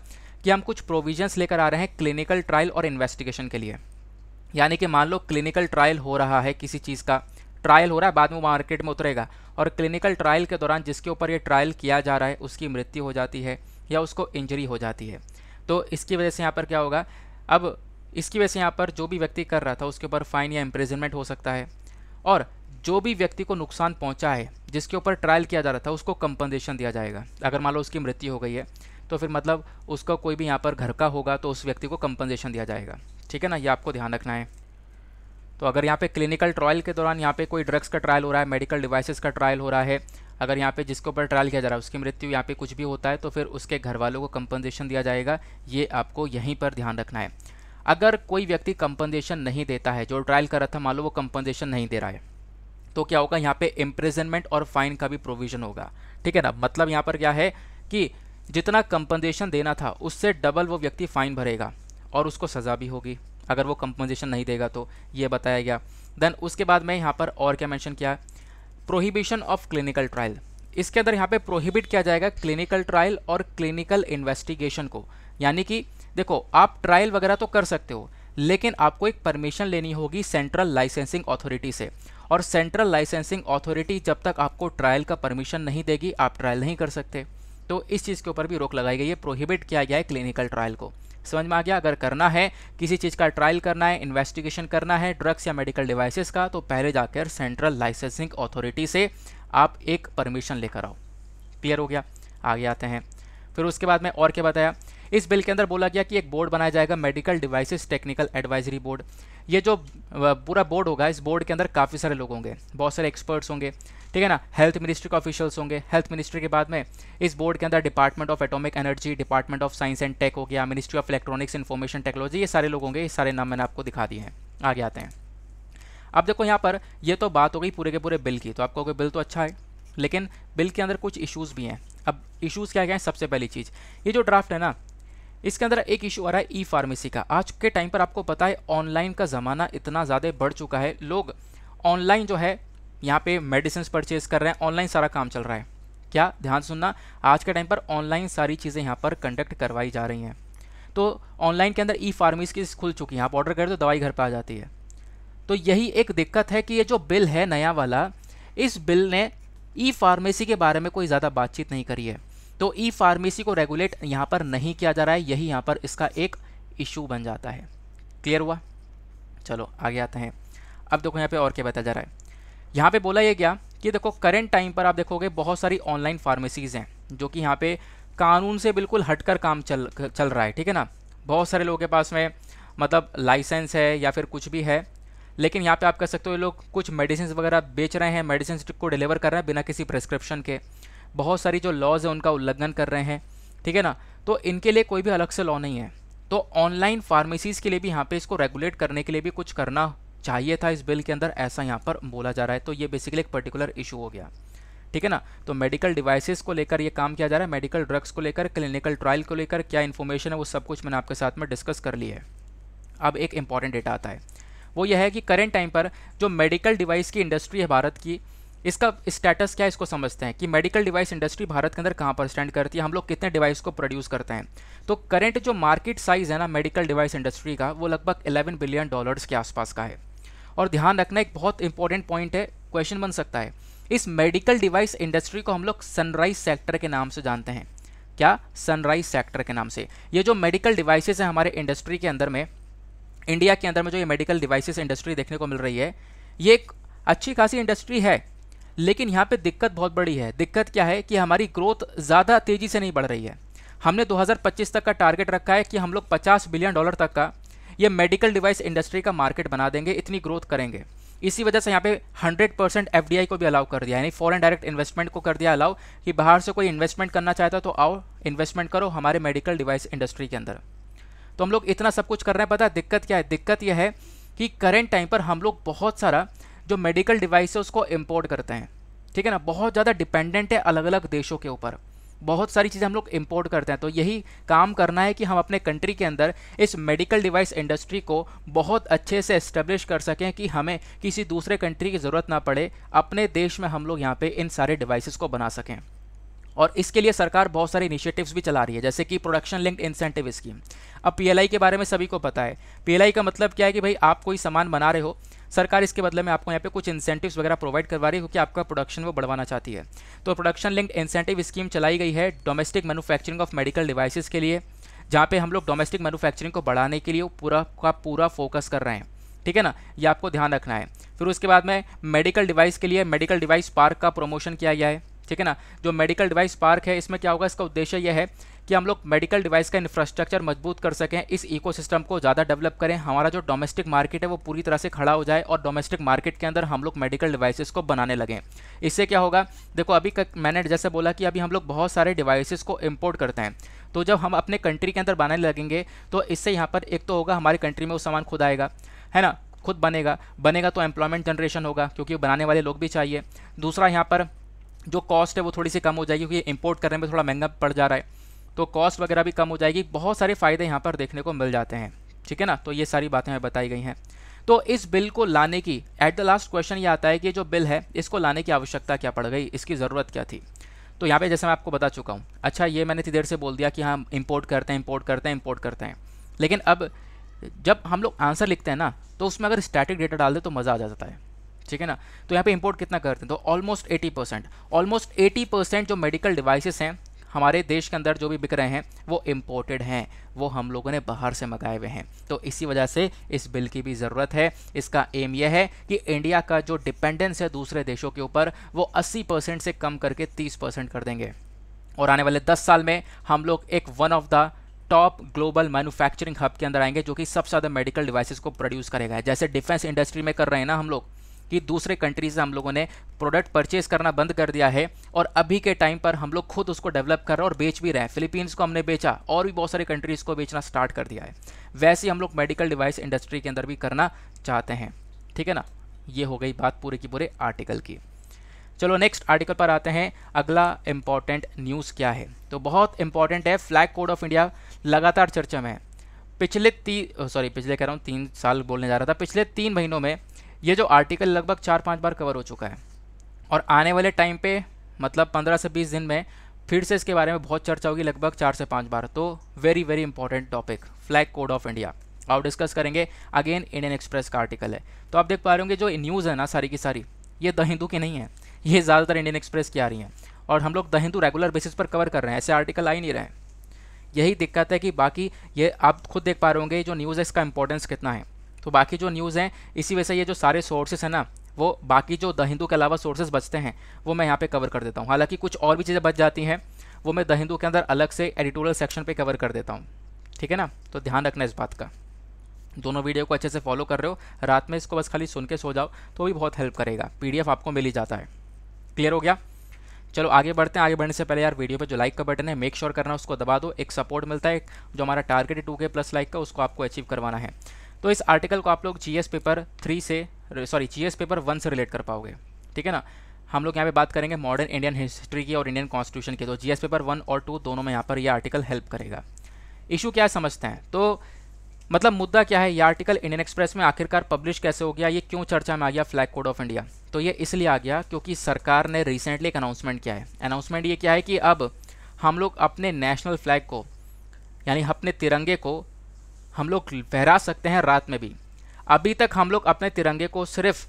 Speaker 1: कि हम कुछ प्रोविजन्स लेकर आ रहे हैं क्लिनिकल ट्रायल और इन्वेस्टिगेशन के लिए यानी कि मान लो क्लिनिकल ट्रायल हो रहा है किसी चीज़ का ट्रायल हो रहा है बाद में मार्केट में उतरेगा और क्लिनिकल ट्रायल के दौरान जिसके ऊपर ये ट्रायल किया जा रहा है उसकी मृत्यु हो जाती है या उसको इंजरी हो जाती है तो इसकी वजह से यहाँ पर क्या होगा अब इसकी वजह से यहाँ पर जो भी व्यक्ति कर रहा था उसके ऊपर फाइन या इम्प्रेजनमेंट हो सकता है और जो भी व्यक्ति को नुकसान पहुँचा है जिसके ऊपर ट्रायल किया जा रहा था उसको कंपनसेशन दिया जाएगा अगर मान लो उसकी मृत्यु हो गई है तो फिर मतलब उसका कोई भी यहाँ पर घर का होगा तो उस व्यक्ति को कंपनसेशन दिया जाएगा ठीक है ना ये आपको ध्यान रखना है तो अगर यहाँ पे क्लिनिकल ट्रायल के दौरान यहाँ पे कोई ड्रग्स का ट्रायल हो रहा है मेडिकल डिवाइसेस का ट्रायल हो रहा है अगर यहाँ पे जिसके ऊपर ट्रायल किया जा रहा है उसकी मृत्यु यहाँ पे कुछ भी होता है तो फिर उसके घर वालों को कंपनसेशन दिया जाएगा ये आपको यहीं पर ध्यान रखना है अगर कोई व्यक्ति कंपनसेशन नहीं देता है जो ट्रायल कर रहा था मान लो वो कंपनसेशन नहीं दे रहा है तो क्या होगा यहाँ पे इम्प्रिजनमेंट और फाइन का भी प्रोविजन होगा ठीक है ना मतलब यहाँ पर क्या है कि जितना कंपनसेशन देना था उससे डबल वो व्यक्ति फाइन भरेगा और उसको सज़ा भी होगी अगर वो कंपनसेशन नहीं देगा तो ये बताया गया देन उसके बाद मैं यहाँ पर और क्या मैंशन किया है प्रोहिबिशन ऑफ क्लिनिकल ट्रायल इसके अंदर यहाँ पे प्रोहिबिट किया जाएगा क्लिनिकल ट्रायल और क्लिनिकल इन्वेस्टिगेशन को यानी कि देखो आप ट्रायल वगैरह तो कर सकते हो लेकिन आपको एक परमिशन लेनी होगी सेंट्रल लाइसेंसिंग अथॉरिटी से और सेंट्रल लाइसेंसिंग अथॉरिटी जब तक आपको ट्रायल का परमिशन नहीं देगी आप ट्रायल नहीं कर सकते तो इस चीज़ के ऊपर भी रोक लगाई गई है प्रोहिबिट किया गया है क्लिनिकल ट्रायल को समझ में आ गया अगर करना है किसी चीज़ का ट्रायल करना है इन्वेस्टिगेशन करना है ड्रग्स या मेडिकल डिवाइसेस का तो पहले जाकर सेंट्रल लाइसेंसिंग अथॉरिटी से आप एक परमिशन लेकर आओ क्लियर हो गया आगे आते हैं फिर उसके बाद में और क्या बताया इस बिल के अंदर बोला गया कि एक बोर्ड बनाया जाएगा medical devices technical advisory board ये जो पूरा बोर्ड होगा इस बोर्ड के अंदर काफ़ी सारे लोग होंगे बहुत सारे एक्सपर्ट्स होंगे ठीक है ना हेल्थ मिनिस्ट्री के ऑफिशियल्स होंगे हेल्थ मिनिस्ट्री के बाद में इस बोर्ड के अंदर department of atomic energy department of science and tech हो गया ministry of electronics information technology ये सारे लोग होंगे ये सारे नाम मैंने आपको दिखा दिए हैं आगे आते हैं अब देखो यहाँ पर ये तो बात हो गई पूरे के पूरे बिल की तो आपको बिल तो अच्छा है लेकिन बिल के अंदर कुछ इशूज़ भी हैं अब इशूज़ क्या क्या हैं सबसे पहली चीज़ ये जो ड्राफ्ट है ना इसके अंदर एक इशू आ रहा है ई फार्मेसी का आज के टाइम पर आपको पता है ऑनलाइन का ज़माना इतना ज़्यादा बढ़ चुका है लोग ऑनलाइन जो है यहाँ पे मेडिसिन परचेज कर रहे हैं ऑनलाइन सारा काम चल रहा है क्या ध्यान सुनना आज के टाइम पर ऑनलाइन सारी चीज़ें यहाँ पर कंडक्ट करवाई जा रही हैं तो ऑनलाइन के अंदर ई फार्मेसी की खुल चुकी हैं आप ऑर्डर करें तो दवाई घर पर आ जाती है तो यही एक दिक्कत है कि ये जो बिल है नया वाला इस बिल ने ई फार्मेसी के बारे में कोई ज़्यादा बातचीत नहीं करी है तो ई फार्मेसी को रेगुलेट यहाँ पर नहीं किया जा रहा है यही यहाँ पर इसका एक इशू बन जाता है क्लियर हुआ चलो आगे आते हैं अब देखो यहाँ पे और क्या बताया जा रहा है यहाँ पे बोला ये क्या कि देखो करेंट टाइम पर आप देखोगे बहुत सारी ऑनलाइन फार्मेसीज़ हैं जो कि यहाँ पे कानून से बिल्कुल हटकर काम चल चल रहा है ठीक है ना बहुत सारे लोगों के पास में मतलब लाइसेंस है या फिर कुछ भी है लेकिन यहाँ पे आप कह सकते हो ये लोग कुछ मेडिसिन वगैरह बेच रहे हैं मेडिसिन को डिलीवर कर रहे हैं बिना किसी प्रिस्क्रिप्शन के बहुत सारी जो लॉज है उनका उल्लंघन कर रहे हैं ठीक है ना तो इनके लिए कोई भी अलग से लॉ नहीं है तो ऑनलाइन फार्मेसीज़ के लिए भी यहाँ पे इसको रेगुलेट करने के लिए भी कुछ करना चाहिए था इस बिल के अंदर ऐसा यहाँ पर बोला जा रहा है तो ये बेसिकली एक पर्टिकुलर इशू हो गया ठीक है ना तो मेडिकल डिवाइसेस को लेकर ये काम किया जा रहा है मेडिकल ड्रग्स को लेकर क्लिनिकल ट्रायल को लेकर क्या इन्फॉर्मेशन है वो सब कुछ मैंने आपके साथ में डिस्कस कर लिया है अब एक इम्पॉर्टेंट डेटा आता है वो यह है कि करेंट टाइम पर जो मेडिकल डिवाइस की इंडस्ट्री है भारत की इसका स्टेटस क्या है इसको समझते हैं कि मेडिकल डिवाइस इंडस्ट्री भारत के अंदर कहाँ पर स्टैंड करती है हम लोग कितने डिवाइस को प्रोड्यूस करते हैं तो करंट जो मार्केट साइज़ है ना मेडिकल डिवाइस इंडस्ट्री का वो लगभग 11 बिलियन डॉलर्स के आसपास का है और ध्यान रखना एक बहुत इंपॉर्टेंट पॉइंट है क्वेश्चन बन सकता है इस मेडिकल डिवाइस इंडस्ट्री को हम लोग सनराइज सेक्टर के नाम से जानते हैं क्या सनराइज सेक्टर के नाम से ये जो मेडिकल डिवाइसेज हैं हमारे इंडस्ट्री के अंदर में इंडिया के अंदर में जो ये मेडिकल डिवाइसेज इंडस्ट्री देखने को मिल रही है ये एक अच्छी खासी इंडस्ट्री है लेकिन यहाँ पे दिक्कत बहुत बड़ी है दिक्कत क्या है कि हमारी ग्रोथ ज़्यादा तेज़ी से नहीं बढ़ रही है हमने 2025 तक का टारगेट रखा है कि हम लोग 50 बिलियन डॉलर तक का ये मेडिकल डिवाइस इंडस्ट्री का मार्केट बना देंगे इतनी ग्रोथ करेंगे इसी वजह से यहाँ पे 100 परसेंट एफ को भी अलाउ कर दिया यानी फ़ॉरन डायरेक्ट इन्वेस्टमेंट को कर दिया अलाउ कि बाहर से कोई इन्वेस्टमेंट करना चाहता है तो आओ इन्वेस्टमेंट करो हमारे मेडिकल डिवाइस इंडस्ट्री के अंदर तो हम लोग इतना सब कुछ कर रहे हैं पता है दिक्कत क्या है दिक्कत यह है कि करेंट टाइम पर हम लोग बहुत सारा जो मेडिकल डिवाइस है उसको इम्पोर्ट करते हैं ठीक है ना बहुत ज़्यादा डिपेंडेंट है अलग अलग देशों के ऊपर बहुत सारी चीज़ें हम लोग इम्पोर्ट करते हैं तो यही काम करना है कि हम अपने कंट्री के अंदर इस मेडिकल डिवाइस इंडस्ट्री को बहुत अच्छे से इस्टेब्लिश कर सकें कि हमें किसी दूसरे कंट्री की ज़रूरत ना पड़े अपने देश में हम लोग यहाँ पे इन सारे डिवाइसेस को बना सकें और इसके लिए सरकार बहुत सारे इनिशिएटिव्स भी चला रही है जैसे कि प्रोडक्शन लिंक्ड इंसेंटिव स्कीम अब पीएलआई के बारे में सभी को पता है पीएलआई का मतलब क्या है कि भाई आप कोई सामान बना रहे हो सरकार इसके बदले में आपको यहाँ पे कुछ इंसेंटिव्स वगैरह प्रोवाइड करवा रही है क्योंकि आपका प्रोडक्शन वो बढ़वाना चाहती है तो प्रोडक्शन लिंक्ड इंसेंटिव स्कीम चलाई गई है domestic manufacturing of medical devices के लिए जहाँ पे हम लोग डोमेस्टिक मैनुफैक्चरिंग को बढ़ाने के लिए पूरा का पूरा फोकस कर रहे हैं ठीक है ना ये आपको ध्यान रखना है फिर उसके बाद में मेडिकल डिवाइस के लिए मेडिकल डिवाइस पार्क का प्रमोशन किया गया है ठीक है ना जो मेडिकल डिवाइस पार्क है इसमें क्या होगा इसका उद्देश्य यह है कि हम लोग मेडिकल डिवाइस का इंफ्रास्ट्रक्चर मजबूत कर सकें इस इकोसिस्टम को ज़्यादा डेवलप करें हमारा जो डोमेस्टिक मार्केट है वो पूरी तरह से खड़ा हो जाए और डोमेस्टिक मार्केट के अंदर हम लोग मेडिकल डिवाइसेस को बनाने लगें इससे क्या होगा देखो अभी मैंने जैसे बोला कि अभी हम लोग बहुत सारे डिवाइसेज़ को इम्पोर्ट करते हैं तो जब हम अपने कंट्री के अंदर बनाने लगेंगे तो इससे यहाँ पर एक तो होगा हमारी कंट्री में वो सामान खुद आएगा है ना खुद बनेगा बनेगा तो एम्प्लॉयमेंट जनरेशन होगा क्योंकि बनाने वाले लोग भी चाहिए दूसरा यहाँ पर जो कॉस्ट है वो थोड़ी सी कम हो जाएगी क्योंकि इम्पोर्ट करने में थोड़ा महंगा पड़ जा रहा है तो कॉस्ट वगैरह भी कम हो जाएगी बहुत सारे फ़ायदे यहाँ पर देखने को मिल जाते हैं ठीक है ना तो ये सारी बातें हमें बताई गई हैं तो इस बिल को लाने की एट द लास्ट क्वेश्चन ये आता है कि जो बिल है इसको लाने की आवश्यकता क्या पड़ गई इसकी ज़रूरत क्या थी तो यहाँ पे जैसे मैं आपको बता चुका हूँ अच्छा ये मैंने इतनी देर से बोल दिया कि हाँ इम्पोर्ट करते हैं इम्पोर्ट करते हैं इम्पोर्ट करते हैं लेकिन अब जब हम लोग आंसर लिखते हैं ना तो उसमें अगर स्टैटिक डेटा डाल दें तो मज़ा आ जाता है ठीक है ना तो यहाँ पर इम्पोर्ट कितना करते हैं तो almost eighty percent almost eighty percent जो मेडिकल डिवाइसेस हैं हमारे देश के अंदर जो भी बिक रहे हैं वो इम्पोर्टेड हैं वो हम लोगों ने बाहर से मंगाए हुए हैं तो इसी वजह से इस बिल की भी ज़रूरत है इसका एम यह है कि इंडिया का जो डिपेंडेंस है दूसरे देशों के ऊपर वो 80 परसेंट से कम करके 30 परसेंट कर देंगे और आने वाले 10 साल में हम लोग एक one of the top global manufacturing hub के अंदर आएंगे जो कि सबसे ज़्यादा मेडिकल डिवाइसेज को प्रोड्यूस करेगा जैसे डिफेंस इंडस्ट्री में कर रहे हैं ना हम लोग कि दूसरे कंट्री से हम लोगों ने प्रोडक्ट परचेज करना बंद कर दिया है और अभी के टाइम पर हम लोग खुद उसको डेवलप कर रहे हैं और बेच भी रहे हैं फिलीपींस को हमने बेचा और भी बहुत सारे कंट्रीज़ को बेचना स्टार्ट कर दिया है वैसे हम लोग मेडिकल डिवाइस इंडस्ट्री के अंदर भी करना चाहते हैं ठीक है ना ये हो गई बात पूरे की पूरे आर्टिकल की चलो नेक्स्ट आर्टिकल पर आते हैं अगला इंपॉर्टेंट न्यूज़ क्या है तो बहुत इंपॉर्टेंट है फ्लैग कोड ऑफ इंडिया लगातार चर्चा में है पिछले तीन सॉरी पिछले कह रहा हूँ तीन साल बोलने जा रहा था पिछले तीन महीनों में ये जो आर्टिकल लगभग चार पाँच बार कवर हो चुका है और आने वाले टाइम पे मतलब पंद्रह से बीस दिन में फिर से इसके बारे में बहुत चर्चा होगी लगभग चार से पाँच बार तो very very important topic flag code of India और डिस्कस करेंगे अगेन इंडियन एक्सप्रेस का आर्टिकल है तो आप देख पा रहे होंगे जो न्यूज़ है ना सारी की सारी ये द हिंदू की नहीं है ये ज़्यादातर इंडियन एक्सप्रेस की आ रही हैं और हम लोग द हिंदू रेगुलर बेसिस पर कवर कर रहे हैं ऐसे आर्टिकल आ ही नहीं रहे यही दिक्कत है कि बाकी ये आप खुद देख पा रहे होंगे जो न्यूज़ है इसका इंपॉर्टेंस कितना है तो बाकी जो न्यूज़ हैं इसी वजह से ये जो सारे सोर्सेस हैं ना वो बाकी जो द हिंदू के अलावा सोर्सेज बचते हैं वो मैं यहाँ पे कवर कर देता हूँ हालांकि कुछ और भी चीज़ें बच जाती हैं वो मैं द हिंदू के अंदर अलग से एडिटोरियल सेक्शन पर कवर कर देता हूँ ठीक है ना तो ध्यान रखना इस बात का दोनों वीडियो को अच्छे से फॉलो कर रहे हो रात में इसको बस खाली सुन के सो जाओ तो भी बहुत हेल्प करेगा पी आपको मिल ही जाता है क्लियर हो गया चलो आगे बढ़ते हैं आगे बढ़ने से पहले यार वीडियो पे जो लाइक का बटन है मेक श्योर करना उसको दबा दो एक सपोर्ट मिलता है जो हमारा टारगेट है टू के प्लस लाइक का उसको आपको अचीव करवाना है तो इस आर्टिकल को आप लोग जी पेपर थ्री से सॉरी जी पेपर वन से रिलेट कर पाओगे ठीक है ना हम लोग यहाँ पे बात करेंगे मॉडर्न इंडियन हिस्ट्री की और इंडियन कॉन्स्टिट्यूशन की तो जी पेपर वन और टू दोनों में यहाँ पर यह आर्टिकल हेल्प करेगा इशू क्या समझते हैं तो मतलब मुद्दा क्या है ये आर्टिकल इंडियन एक्सप्रेस में आखिरकार पब्लिश कैसे हो गया ये क्यों चर्चा में आ गया फ्लैग कोड ऑफ इंडिया तो ये इसलिए आ गया क्योंकि सरकार ने रिसेंटली एक अनाउंसमेंट किया है अनाउंसमेंट ये क्या है कि अब हम लोग अपने नेशनल फ्लैग को यानी अपने तिरंगे को हम लोग फहरा सकते हैं रात में भी अभी तक हम लोग अपने तिरंगे को सिर्फ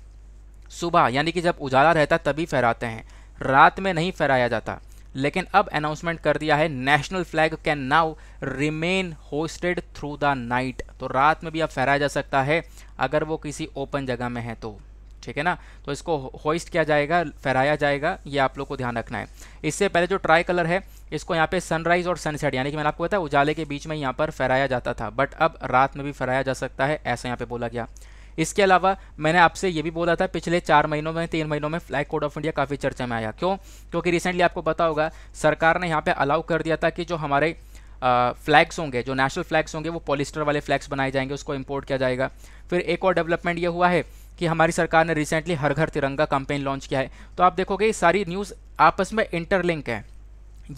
Speaker 1: सुबह यानी कि जब उजाला रहता तभी फहराते हैं रात में नहीं फहराया जाता लेकिन अब अनाउंसमेंट कर दिया है national flag can now remain hoisted through the night तो रात में भी अब फहराया जा सकता है अगर वो किसी ओपन जगह में है तो ठीक है ना तो इसको होइस्ट किया जाएगा फहराया जाएगा ये आप लोग को ध्यान रखना है इससे पहले जो ट्राई कलर है इसको यहाँ पे सनराइज और सनसेट यानी कि मैंने आपको बताया उजाले के बीच में यहाँ पर फहराया जाता था बट अब रात में भी फहराया जा सकता है ऐसा यहाँ पे बोला गया इसके अलावा मैंने आपसे ये भी बोला था पिछले चार महीनों में तीन महीनों में फ्लैग कोड ऑफ इंडिया काफ़ी चर्चा में आया क्यों क्योंकि रिसेंटली आपको पता होगा सरकार ने यहाँ पर अलाउ कर दिया था कि जो हमारे फ्लैग्स होंगे जो नेशनल फ्लैग्स होंगे वो पॉलिस्टर वाले फ्लैग्स बनाए जाएंगे उसको इम्पोर्ट किया जाएगा फिर एक और डेवलपमेंट ये हुआ है कि हमारी सरकार ने रिसेंटली हर घर तिरंगा कैंपेन लॉन्च किया है तो आप देखोगे ये सारी न्यूज़ आपस में इंटरलिंक है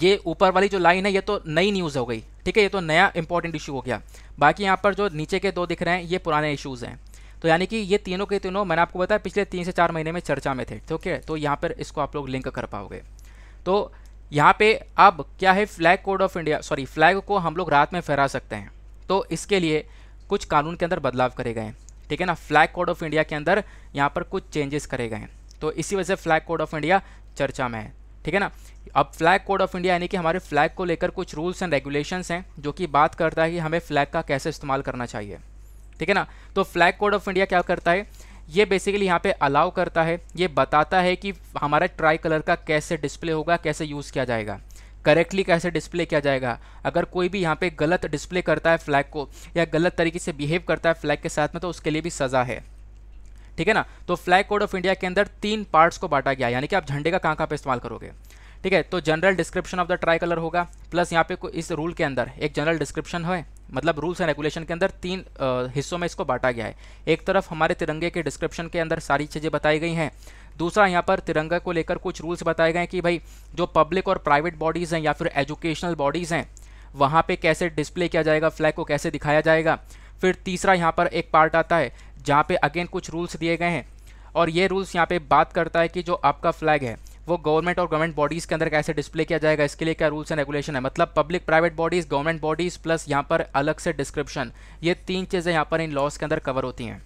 Speaker 1: ये ऊपर वाली जो लाइन है ये तो नई न्यूज़ हो गई ठीक है ये तो नया इंपॉर्टेंट इशू हो गया बाकी यहाँ पर जो नीचे के दो दिख रहे हैं ये पुराने इशूज़ हैं तो यानी कि ये तीनों के तीनों मैंने आपको बताया पिछले तीन से चार महीने में चर्चा में थे ठीक है तो यहाँ पर इसको आप लोग लिंक कर पाओगे तो यहाँ पे अब क्या है flag code of India sorry flag को हम लोग रात में फहरा सकते हैं तो इसके लिए कुछ कानून के अंदर बदलाव करे गए हैं ठीक है ना फ्लैग कोड ऑफ इंडिया के अंदर यहाँ पर कुछ चेंजेस करे गए हैं तो इसी वजह से फ्लैग कोड ऑफ इंडिया चर्चा में है ठीक है ना अब फ्लैग कोड ऑफ इंडिया यानी कि हमारे फ्लैग को लेकर कुछ रूल्स एंड रेगुलेशंस हैं जो कि बात करता है कि हमें फ्लैग का कैसे इस्तेमाल करना चाहिए ठीक है ना तो फ्लैग कोड ऑफ इंडिया क्या करता है ये बेसिकली यहाँ पे अलाउ करता है ये बताता है कि हमारा ट्राई कलर का कैसे डिस्प्ले होगा कैसे यूज़ किया जाएगा करेक्टली कैसे डिस्प्ले किया जाएगा अगर कोई भी यहाँ पे गलत डिस्प्ले करता है फ्लैग को या गलत तरीके से बिहेव करता है फ्लैग के साथ में तो उसके लिए भी सज़ा है ठीक है ना तो फ्लैग कोड ऑफ इंडिया के अंदर तीन पार्ट्स को बांटा गया यानी कि आप झंडे का कहाँ कहाँ पर इस्तेमाल करोगे ठीक है तो general description of the tricolour होगा प्लस यहाँ पे इस रूल के अंदर एक जनरल डिस्क्रिप्शन है मतलब रूल्स एंड रेगुलेशन के अंदर तीन हिस्सों में इसको बांटा गया है एक तरफ हमारे तिरंगे के डिस्क्रिप्शन के अंदर सारी चीज़ें बताई गई हैं दूसरा यहाँ पर तिरंगा को लेकर कुछ रूल्स बताए गए हैं कि भाई जो पब्लिक और प्राइवेट बॉडीज़ हैं या फिर एजुकेशनल बॉडीज़ हैं वहाँ पे कैसे डिस्प्ले किया जाएगा फ्लैग को कैसे दिखाया जाएगा फिर तीसरा यहाँ पर एक पार्ट आता है जहाँ पे अगेन कुछ रूल्स दिए गए हैं और ये रूल्स यहाँ पे बात करता है कि जो आपका फ्लैग है वो गवर्नमेंट और गवर्नमेंट बॉडीज़ के अंदर कैसे डिस्प्ले किया जाएगा इसके लिए क्या रूल्स एंड रेगुलेशन है मतलब public private bodies government bodies plus यहाँ पर अलग से डिस्क्रिप्शन ये तीन चीज़ें यहाँ पर इन लॉज के अंदर कवर होती हैं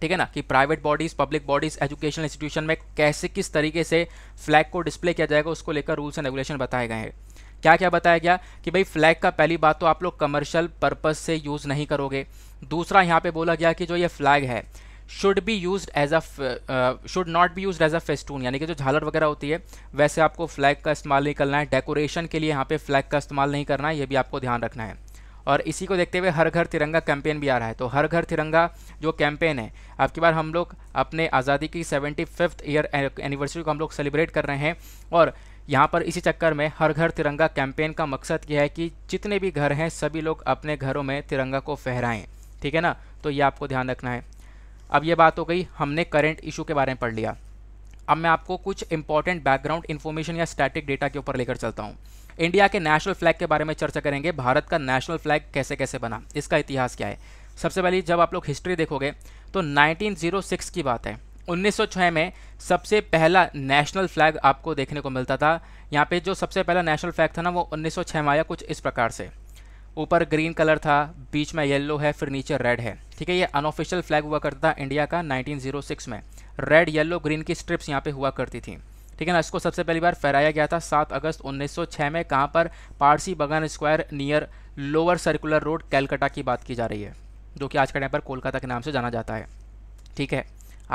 Speaker 1: ठीक है ना कि private bodies public bodies educational institution में कैसे किस तरीके से फ्लैग को डिस्प्ले किया जाएगा उसको लेकर रूल्स एंड रेगुलेशन बताए गए हैं क्या क्या बताया गया कि भाई फ्लैग का पहली बात तो आप लोग कमर्शियल पर्पज़ से यूज़ नहीं करोगे दूसरा यहाँ पे बोला गया कि जो ये फ्लैग है should be use as a should not be use as a festoon यानी कि जो झालर वगैरह होती है वैसे आपको फ्लैग का इस्तेमाल नहीं करना है डेकोरेशन के लिए यहाँ पे फ्लैग का इस्तेमाल नहीं करना है ये भी आपको ध्यान रखना है और इसी को देखते हुए हर घर तिरंगा कैंपेन भी आ रहा है तो हर घर तिरंगा जो कैंपेन है अब की बार हम लोग अपने आज़ादी की सेवेंटी फिफ्थ ईयर एनिवर्सरी को हम लोग सेलिब्रेट कर रहे हैं और यहाँ पर इसी चक्कर में हर घर तिरंगा कैंपेन का मकसद यह है कि जितने भी घर हैं सभी लोग अपने घरों में तिरंगा को फहराएँ ठीक है ना तो ये आपको ध्यान रखना है अब ये बात हो गई हमने करेंट इशू के बारे में पढ़ लिया अब मैं आपको कुछ इंपॉर्टेंट बैकग्राउंड इन्फॉर्मेशन या स्टैटिक डेटा के ऊपर लेकर चलता हूँ इंडिया के नेशनल फ्लैग के बारे में चर्चा करेंगे भारत का नेशनल फ्लैग कैसे कैसे बना इसका इतिहास क्या है सबसे पहले जब आप लोग हिस्ट्री देखोगे तो 1906 की बात है 1906 में सबसे पहला नेशनल फ्लैग आपको देखने को मिलता था यहाँ पे जो सबसे पहला नेशनल फ्लैग था ना वो 1906 में आया कुछ इस प्रकार से ऊपर ग्रीन कलर था बीच में येलो है फिर नीचे रेड है ठीक है ये अनऑफिशियल फ्लैग हुआ करता था इंडिया का 1906 में रेड येलो ग्रीन की स्ट्रिप्स यहाँ पे हुआ करती थी ठीक है ना इसको सबसे पहली बार फहराया गया था 7 अगस्त 1906 में कहाँ पर Parsi Bagan square near lower circular road Calcutta की बात की जा रही है जो कि आज के टाइम पर कोलकाता के नाम से जाना जाता है ठीक है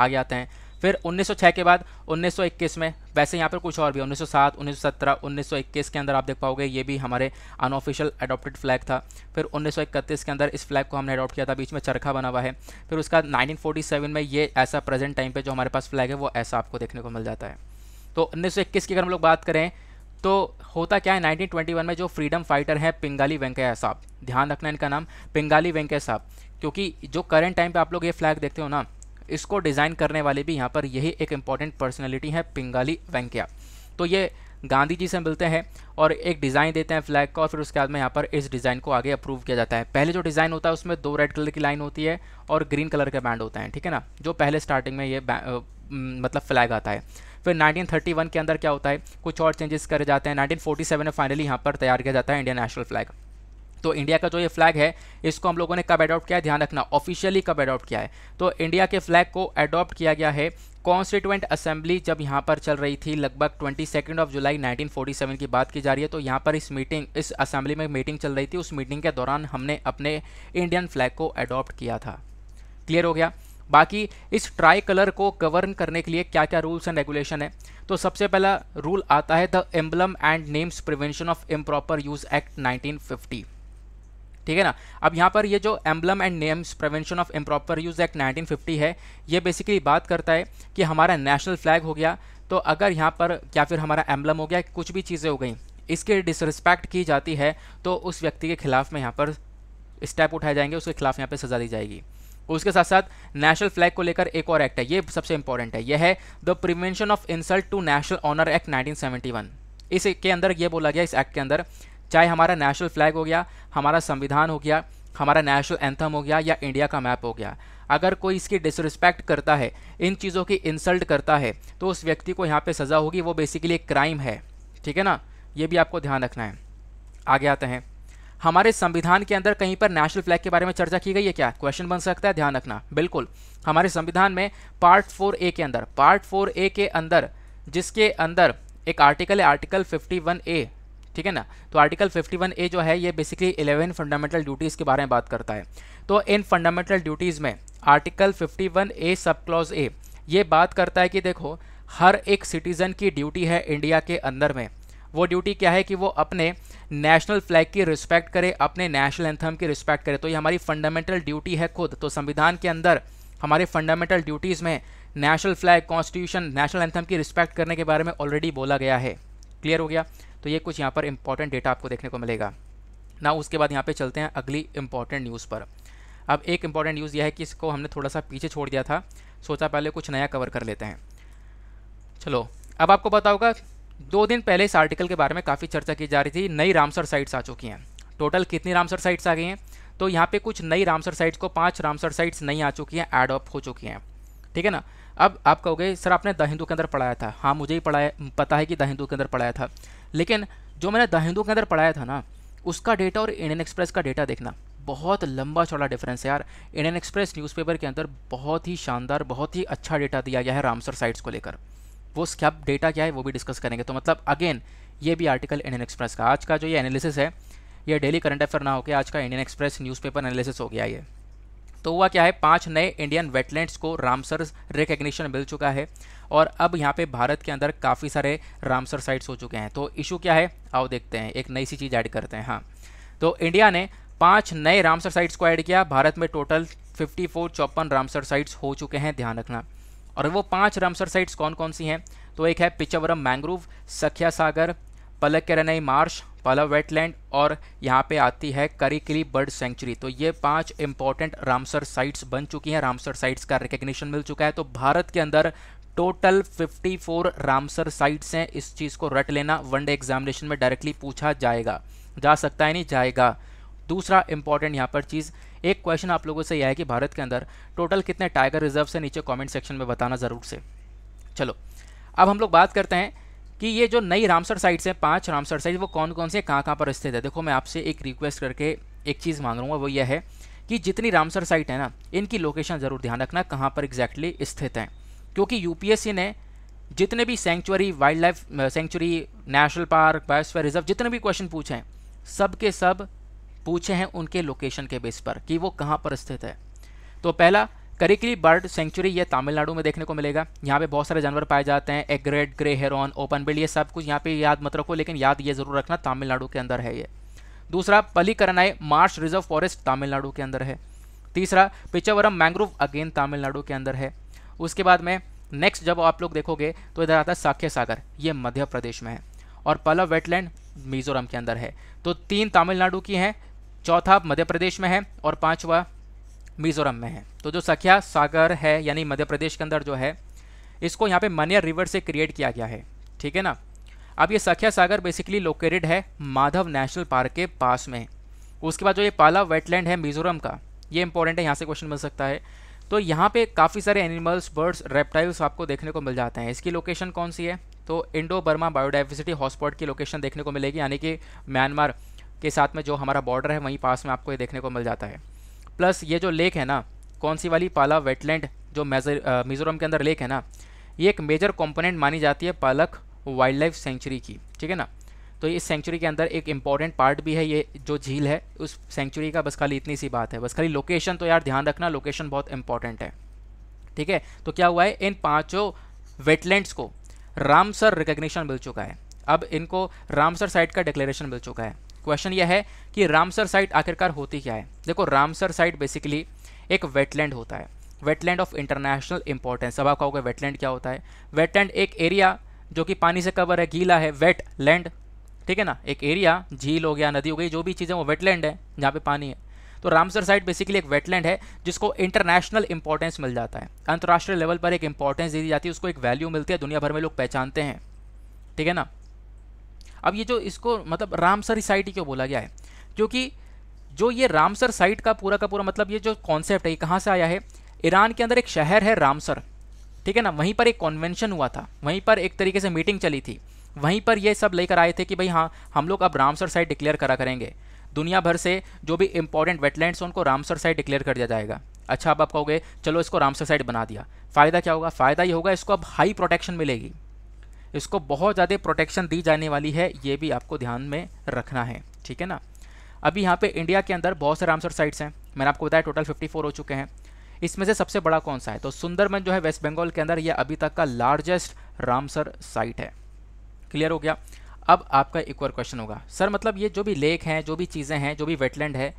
Speaker 1: आगे आते हैं फिर 1906 के बाद 1921 में वैसे यहाँ पर कुछ और भी 1907, 1917, 1921 के अंदर आप देख पाओगे ये भी हमारे अनऑफिशियल अडोप्टेड फ्लैग था फिर 1931 के अंदर इस फ्लैग को हमने अडॉप्ट किया था बीच में चरखा बना हुआ है फिर उसका 1947 में ये ऐसा प्रेजेंट टाइम पे जो हमारे पास फ्लैग है वो ऐसा आपको देखने को मिल जाता है तो उन्नीस की अगर हम लोग बात करें तो होता क्या है 1921 में जो फ्रीडम फाइटर हैं पिंगाली वेंकैया साहब ध्यान रखना इनका नाम पिंगाली वेंकैया साहब क्योंकि जो करंट टाइम पे आप लोग ये फ्लैग देखते हो ना इसको डिज़ाइन करने वाले भी यहाँ पर यही एक इम्पॉर्टेंट पर्सनैलिटी है पिंगाली वेंकैया तो ये गांधी जी से मिलते हैं और एक डिज़ाइन देते हैं फ्लैग का और फिर उसके बाद में यहाँ पर इस डिज़ाइन को आगे अप्रूव किया जाता है पहले जो डिज़ाइन होता है उसमें दो रेड कलर की लाइन होती है और ग्रीन कलर के बैंड होते हैं ठीक है ना जो पहले स्टार्टिंग में ये मतलब फ्लैग आता है फिर 1931 के अंदर क्या होता है कुछ और चेंजेस करे जाते हैं 1947 में फाइनली यहाँ पर तैयार किया जाता है इंडियन नेशनल फ्लैग तो इंडिया का जो ये फ्लैग है इसको हम लोगों ने कब अडॉप्ट किया है ध्यान रखना ऑफिशियली कब अडॉप्ट किया है तो इंडिया के फ्लैग को अडॉप्ट किया गया है कॉन्स्टिट्यूंट असेंबली जब यहाँ पर चल रही थी लगभग ट्वेंटी सेकेंड ऑफ जुलाई 1947 की बात की जा रही है तो यहाँ पर इस मीटिंग इस असेंबली में मीटिंग चल रही थी उस मीटिंग के दौरान हमने अपने इंडियन फ्लैग को अडॉप्ट किया था क्लियर हो गया बाकी इस ट्राई कलर को गवर्न करने के लिए क्या क्या रूल्स एंड रेगुलेशन है तो सबसे पहला रूल आता है the emblem and names prevention of improper use act nineteen ठीक है ना अब यहाँ पर ये जो emblem and names prevention of improper use act fifty है ये बेसिकली बात करता है कि हमारा नेशनल फ्लैग हो गया तो अगर यहाँ पर क्या फिर हमारा एम्बलम हो गया कुछ भी चीज़ें हो गई इसके डिसरिस्पेक्ट की जाती है तो उस व्यक्ति के खिलाफ में यहाँ पर स्टेप उठाए जाएंगे उसके खिलाफ यहाँ पर सजा दी जाएगी उसके साथ साथ नेशनल फ्लैग को लेकर एक और एक्ट है ये सबसे इंपॉर्टेंट है यह है the prevention of insult to national honour act 1971 इसके अंदर ये बोला गया इस एक्ट के अंदर चाहे हमारा नेशनल फ्लैग हो गया हमारा संविधान हो गया हमारा नेशनल एंथम हो गया या इंडिया का मैप हो गया अगर कोई इसकी डिसरिस्पेक्ट करता है इन चीज़ों की इंसल्ट करता है तो उस व्यक्ति को यहाँ पे सज़ा होगी वो बेसिकली एक क्राइम है ठीक है ना ये भी आपको ध्यान रखना है आगे आते हैं हमारे संविधान के अंदर कहीं पर नेशनल फ्लैग के बारे में चर्चा की गई है क्या क्वेश्चन बन सकता है ध्यान रखना बिल्कुल हमारे संविधान में पार्ट फोर ए के अंदर पार्ट फोर ए के अंदर जिसके अंदर एक आर्टिकल है आर्टिकल फिफ्टी वन ए ठीक है ना तो आर्टिकल 51 ए जो है ये बेसिकली 11 फंडामेंटल ड्यूटीज़ के बारे में बात करता है तो इन फंडामेंटल ड्यूटीज़ में आर्टिकल 51 ए सब क्लॉज ए ये बात करता है कि देखो हर एक सिटीज़न की ड्यूटी है इंडिया के अंदर में वो ड्यूटी क्या है कि वो अपने नेशनल फ्लैग की रिस्पेक्ट करे अपने नेशनल एंथम की रिस्पेक्ट करे तो ये हमारी फंडामेंटल ड्यूटी है खुद तो संविधान के अंदर हमारे फंडामेंटल ड्यूटीज़ में national flag constitution national anthem की रिस्पेक्ट करने के बारे में ऑलरेडी बोला गया है क्लियर हो गया तो ये कुछ यहाँ पर इंपॉर्टेंट डेटा आपको देखने को मिलेगा ना उसके बाद यहाँ पे चलते हैं अगली इंपॉर्टेंट न्यूज़ पर अब एक इंपॉर्टेंट न्यूज़ यह है कि इसको हमने थोड़ा सा पीछे छोड़ दिया था सोचा पहले कुछ नया कवर कर लेते हैं चलो अब आपको पता होगा दो दिन पहले इस आर्टिकल के बारे में काफ़ी चर्चा की जा रही थी नई रामसर साइट्स आ चुकी हैं टोटल कितनी रामसर साइट्स आ गई हैं तो यहाँ पे कुछ नई रामसर साइट्स को पांच रामसर साइट्स नई आ चुकी हैं एड ऑफ हो चुकी हैं ठीक है ना अब आप कहोगे सर आपने द हिंदू के अंदर पढ़ाया था हाँ मुझे ही पढ़ाया पता है कि द हिंदू के अंदर पढ़ाया था लेकिन जो मैंने द हिंदू के अंदर पढ़ाया था ना उसका डेटा और इंडियन एक्सप्रेस का डेटा देखना बहुत लंबा चौड़ा डिफरेंस है यार इंडियन एक्सप्रेस न्यूज़पेपर के अंदर बहुत ही शानदार बहुत ही अच्छा डेटा दिया गया है रामसर साइट्स को लेकर वो क्या डेटा क्या है वो भी डिस्कस करेंगे तो मतलब अगेन ये भी आर्टिकल इंडियन एक्सप्रेस का आज का जो ये एनालिसिस है ये डेली करंट अफेयर ना होकर आज का इंडियन एक्सप्रेस न्यूज़पेपर एनालिसिस हो गया ये तो हुआ क्या है पाँच नए इंडियन वेटलैंड्स को रामसर रिकग्निशन मिल चुका है और अब यहाँ पे भारत के अंदर काफ़ी सारे रामसर साइट्स हो चुके हैं तो इशू क्या है आओ देखते हैं एक नई सी चीज़ ऐड करते हैं हाँ तो इंडिया ने पांच नए रामसर साइट्स को ऐड किया भारत में टोटल फिफ्टी फोर चौपन रामसर साइट्स हो चुके हैं ध्यान रखना और वो पांच रामसर साइट्स कौन कौन सी हैं तो एक है पिचावरम मैंग्रोव सख्या सागर पलक रनई मार्श पलव वेटलैंड और यहाँ पे आती है करिकली बर्ड सेंचुरी तो ये पांच इंपॉर्टेंट रामसर साइट्स बन चुकी हैं रामसर साइट्स का रिकग्निशन मिल चुका है तो भारत के अंदर टोटल 54 रामसर साइट्स हैं इस चीज़ को रट लेना वनडे एग्जामिनेशन में डायरेक्टली पूछा जाएगा जा सकता है नहीं जाएगा दूसरा इंपॉर्टेंट यहाँ पर चीज़ एक क्वेश्चन आप लोगों से यह है कि भारत के अंदर टोटल कितने टाइगर रिजर्व है नीचे कॉमेंट सेक्शन में बताना ज़रूर से चलो अब हम लोग बात करते हैं कि ये जो नई रामसर साइट्स हैं पांच रामसर साइट्स वो कौन कौन से कहाँ कहाँ पर स्थित है देखो मैं आपसे एक रिक्वेस्ट करके एक चीज़ मांग रहा हूँ वो यह है कि जितनी रामसर साइट है ना इनकी लोकेशन ज़रूर ध्यान रखना कहाँ पर एग्जैक्टली स्थित हैं क्योंकि यूपीएससी ने जितने भी sanctuary wildlife sanctuary national park biosphere reserve जितने भी क्वेश्चन पूछे हैं सब के सब पूछे हैं उनके लोकेशन के बेस पर कि वो कहाँ पर स्थित है तो पहला करिकली बर्ड सेंचुरी ये तमिलनाडु में देखने को मिलेगा यहाँ पे बहुत सारे जानवर पाए जाते हैं egret grey heron open billed ये सब कुछ यहाँ पे याद मत रखो लेकिन याद ये जरूर रखना तमिलनाडु के अंदर है ये दूसरा Pallikaranai marsh reserve forest Tamil Nadu के अंदर है तीसरा पिचावरम मैंग्रोव अगेन तमिलनाडु के अंदर है उसके बाद में नेक्स्ट जब आप लोग देखोगे तो इधर आता है साख्य सागर ये मध्य प्रदेश में है और पलव वेटलैंड मिजोरम के अंदर है तो तीन तमिलनाडु की हैं चौथा मध्य प्रदेश में है और पांचवा मिजोरम में है तो जो सख्या सागर है यानी मध्य प्रदेश के अंदर जो है इसको यहाँ पे मनियर रिवर से क्रिएट किया गया है ठीक है ना अब ये सख्या सागर बेसिकली लोकेटेड है माधव नेशनल पार्क के पास में उसके बाद जो ये पाला वेटलैंड है मिजोरम का ये इंपॉर्टेंट है यहाँ से क्वेश्चन मिल सकता है तो यहाँ पे काफ़ी सारे एनिमल्स बर्ड्स रेप्टाइल्स आपको देखने को मिल जाते हैं इसकी लोकेशन कौन सी है तो इंडो बर्मा बायोडाइवर्सिटी हॉटस्पॉट की लोकेशन देखने को मिलेगी यानी कि म्यांमार के साथ में जो हमारा बॉर्डर है वहीं पास में आपको ये देखने को मिल जाता है प्लस ये जो लेक है ना कौन सी वाली पाला वेटलैंड जो मिजोरम के अंदर लेक है ना ये एक मेजर कॉम्पोनेंट मानी जाती है पालक वाइल्ड लाइफ सेंचुरी की ठीक है ना तो इस सेंचुरी के अंदर एक इंपॉर्टेंट पार्ट भी है ये जो झील है उस सेंचुरी का बस खाली इतनी सी बात है बस खाली लोकेशन तो यार ध्यान रखना लोकेशन बहुत इंपॉर्टेंट है ठीक है तो क्या हुआ है इन पाँचों वेटलैंड्स को रामसर रिकग्निशन मिल चुका है अब इनको रामसर साइट का डिक्लेरेशन मिल चुका है क्वेश्चन यह है कि रामसर साइट आखिरकार होती क्या है देखो रामसर साइट बेसिकली एक वेटलैंड होता है वेटलैंड ऑफ इंटरनेशनल इंपॉर्टेंस अब आप कहोगे वेटलैंड क्या होता है वेटलैंड एक एरिया जो कि पानी से कवर है गीला है वेट लैंड ठीक है ना एक एरिया झील हो गया नदी हो गई जो भी चीज़ें वो वेटलैंड है जहाँ पे पानी है तो रामसर साइट बेसिकली एक वेटलैंड है जिसको इंटरनेशनल इंपॉर्टेंस मिल जाता है अंतर्राष्ट्रीय लेवल पर एक इंपॉर्टेंस दी जाती है उसको एक वैल्यू मिलती है दुनिया भर में लोग पहचानते हैं ठीक है ना अब ये जो इसको मतलब रामसर साइट ही क्यों बोला गया है क्योंकि जो ये रामसर साइट का पूरा का पूरा मतलब ये जो कॉन्सेप्ट है ये कहाँ से आया है ईरान के अंदर एक शहर है रामसर ठीक है ना वहीं पर एक कॉन्वेंशन हुआ था वहीं पर एक तरीके से मीटिंग चली थी वहीं पर ये सब लेकर आए थे कि भाई हाँ हम लोग अब रामसर साइट डिक्लेयर करा करेंगे दुनिया भर से जो भी इंपॉर्टेंट वेटलैंड्स उनको रामसर साइट डिक्लेयर कर दिया जाएगा अच्छा अब आप कहोगे चलो इसको रामसर साइट बना दिया फ़ायदा क्या होगा फ़ायदा ये होगा इसको अब हाई प्रोटेक्शन मिलेगी इसको बहुत ज़्यादा प्रोटेक्शन दी जाने वाली है ये भी आपको ध्यान में रखना है ठीक है ना अभी यहाँ पे इंडिया के अंदर बहुत से रामसर साइट्स हैं मैंने आपको बताया टोटल 54 हो चुके हैं इसमें से सबसे बड़ा कौन सा है तो सुंदरबन जो है वेस्ट बंगाल के अंदर यह अभी तक का लार्जेस्ट रामसर साइट है क्लियर हो गया अब आपका एक और क्वेश्चन होगा सर मतलब ये जो भी लेक हैं जो भी चीज़ें हैं जो भी वेटलैंड है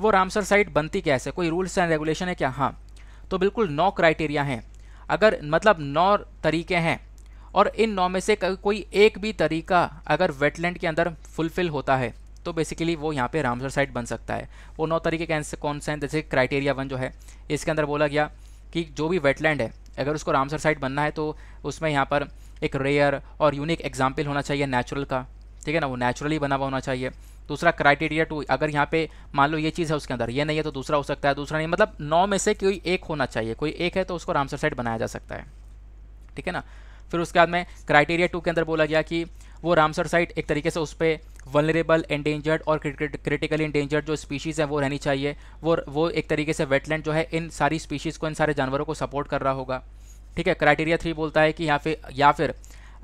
Speaker 1: वो रामसर साइट बनती कैसे कोई रूल्स एंड रेगुलेशन है क्या हाँ तो बिल्कुल नौ क्राइटेरिया हैं अगर मतलब नौ तरीके हैं और इन नौ में से कोई एक भी तरीका अगर वेटलैंड के अंदर फुलफिल होता है तो बेसिकली वो यहाँ पे रामसर साइट बन सकता है वो नौ तरीके कैंसे कौन से हैं जैसे क्राइटेरिया वन जो है इसके अंदर बोला गया कि जो भी वेटलैंड है अगर उसको रामसर साइट बनना है तो उसमें यहाँ पर एक रेयर और यूनिक एग्जाम्पल होना चाहिए नेचुरल का ठीक है ना वो नेचुरली बना हुआ होना चाहिए दूसरा क्राइटेरिया टू अगर यहाँ पे मान लो ये चीज़ है उसके अंदर ये नहीं है तो दूसरा हो सकता है दूसरा नहीं मतलब नौ में से कोई एक होना चाहिए कोई एक है तो उसको रामसर साइट बनाया जा सकता है ठीक है ना फिर उसके बाद में क्राइटेरिया टू के अंदर बोला गया कि वो रामसर साइट एक तरीके से उस पर वनरेबल एंडेंजर्ड और क्रिटिकली इंडेंजर्ड जो स्पीशीज़ हैं वो रहनी चाहिए वो वो एक तरीके से वेटलैंड जो है इन सारी स्पीशीज़ को इन सारे जानवरों को सपोर्ट कर रहा होगा ठीक है क्राइटेरिया थ्री बोलता है कि यहाँ पे या फिर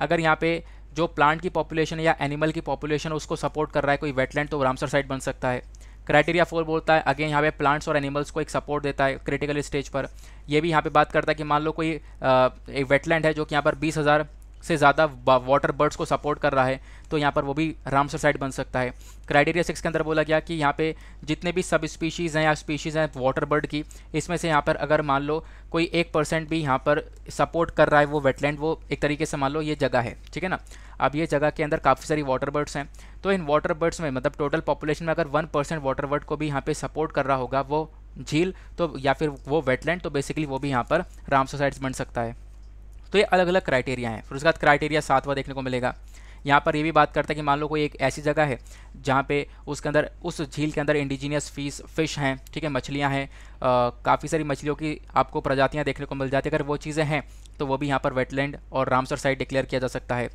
Speaker 1: अगर यहाँ पे जो प्लांट की पॉपुलेशन या एनिमल की पॉपुलेशन उसको सपोर्ट कर रहा है कोई वेटलैंड तो रामसर साइट बन सकता है क्राइटेरिया फोर बोलता है अगेन यहाँ पे प्लांट्स और एनिमल्स को एक सपोर्ट देता है क्रिटिकल स्टेज पर यह भी यहाँ पे बात करता है कि मान लो कोई आ, एक वेटलैंड है जो कि यहाँ पर बीस हज़ार से ज़्यादा वाटर बर्ड्स को सपोर्ट कर रहा है तो यहाँ पर वो भी रामसर साइट बन सकता है क्राइटेरिया सिक्स के अंदर बोला गया कि यहाँ पे जितने भी सब स्पीशीज़ हैं या स्पीशीज़ हैं वाटर बर्ड की इसमें से यहाँ पर अगर मान लो कोई एक परसेंट भी यहाँ पर सपोर्ट कर रहा है वो वेटलैंड वो एक तरीके से मान लो ये जगह है ठीक है ना अब ये जगह के अंदर काफ़ी सारी वाटर बर्ड्स हैं तो इन वाटर बर्ड्स में मतलब टोटल पॉपुलेशन में अगर वन परसेंट वाटर बर्ड को भी यहाँ पर सपोर्ट कर रहा होगा वो झील तो या फिर वो वेटलैंड तो बेसिकली वो भी यहाँ पर राम सोसाइड्स बन सकता है तो ये अलग अलग क्राइटेरिया हैं फिर उसके बाद क्राइटेरिया सातवा देखने को मिलेगा यहाँ पर ये भी बात करता है कि मान लो कोई एक ऐसी जगह है जहाँ पे उसके अंदर उस झील के अंदर इंडिजीनियस फीस फिश हैं ठीक है मछलियाँ हैं काफ़ी सारी मछलियों की आपको प्रजातियाँ देखने को मिल जाती है अगर वो चीज़ें हैं तो वो भी यहाँ पर वेटलैंड और रामसर साइट डिक्लेयर किया जा सकता है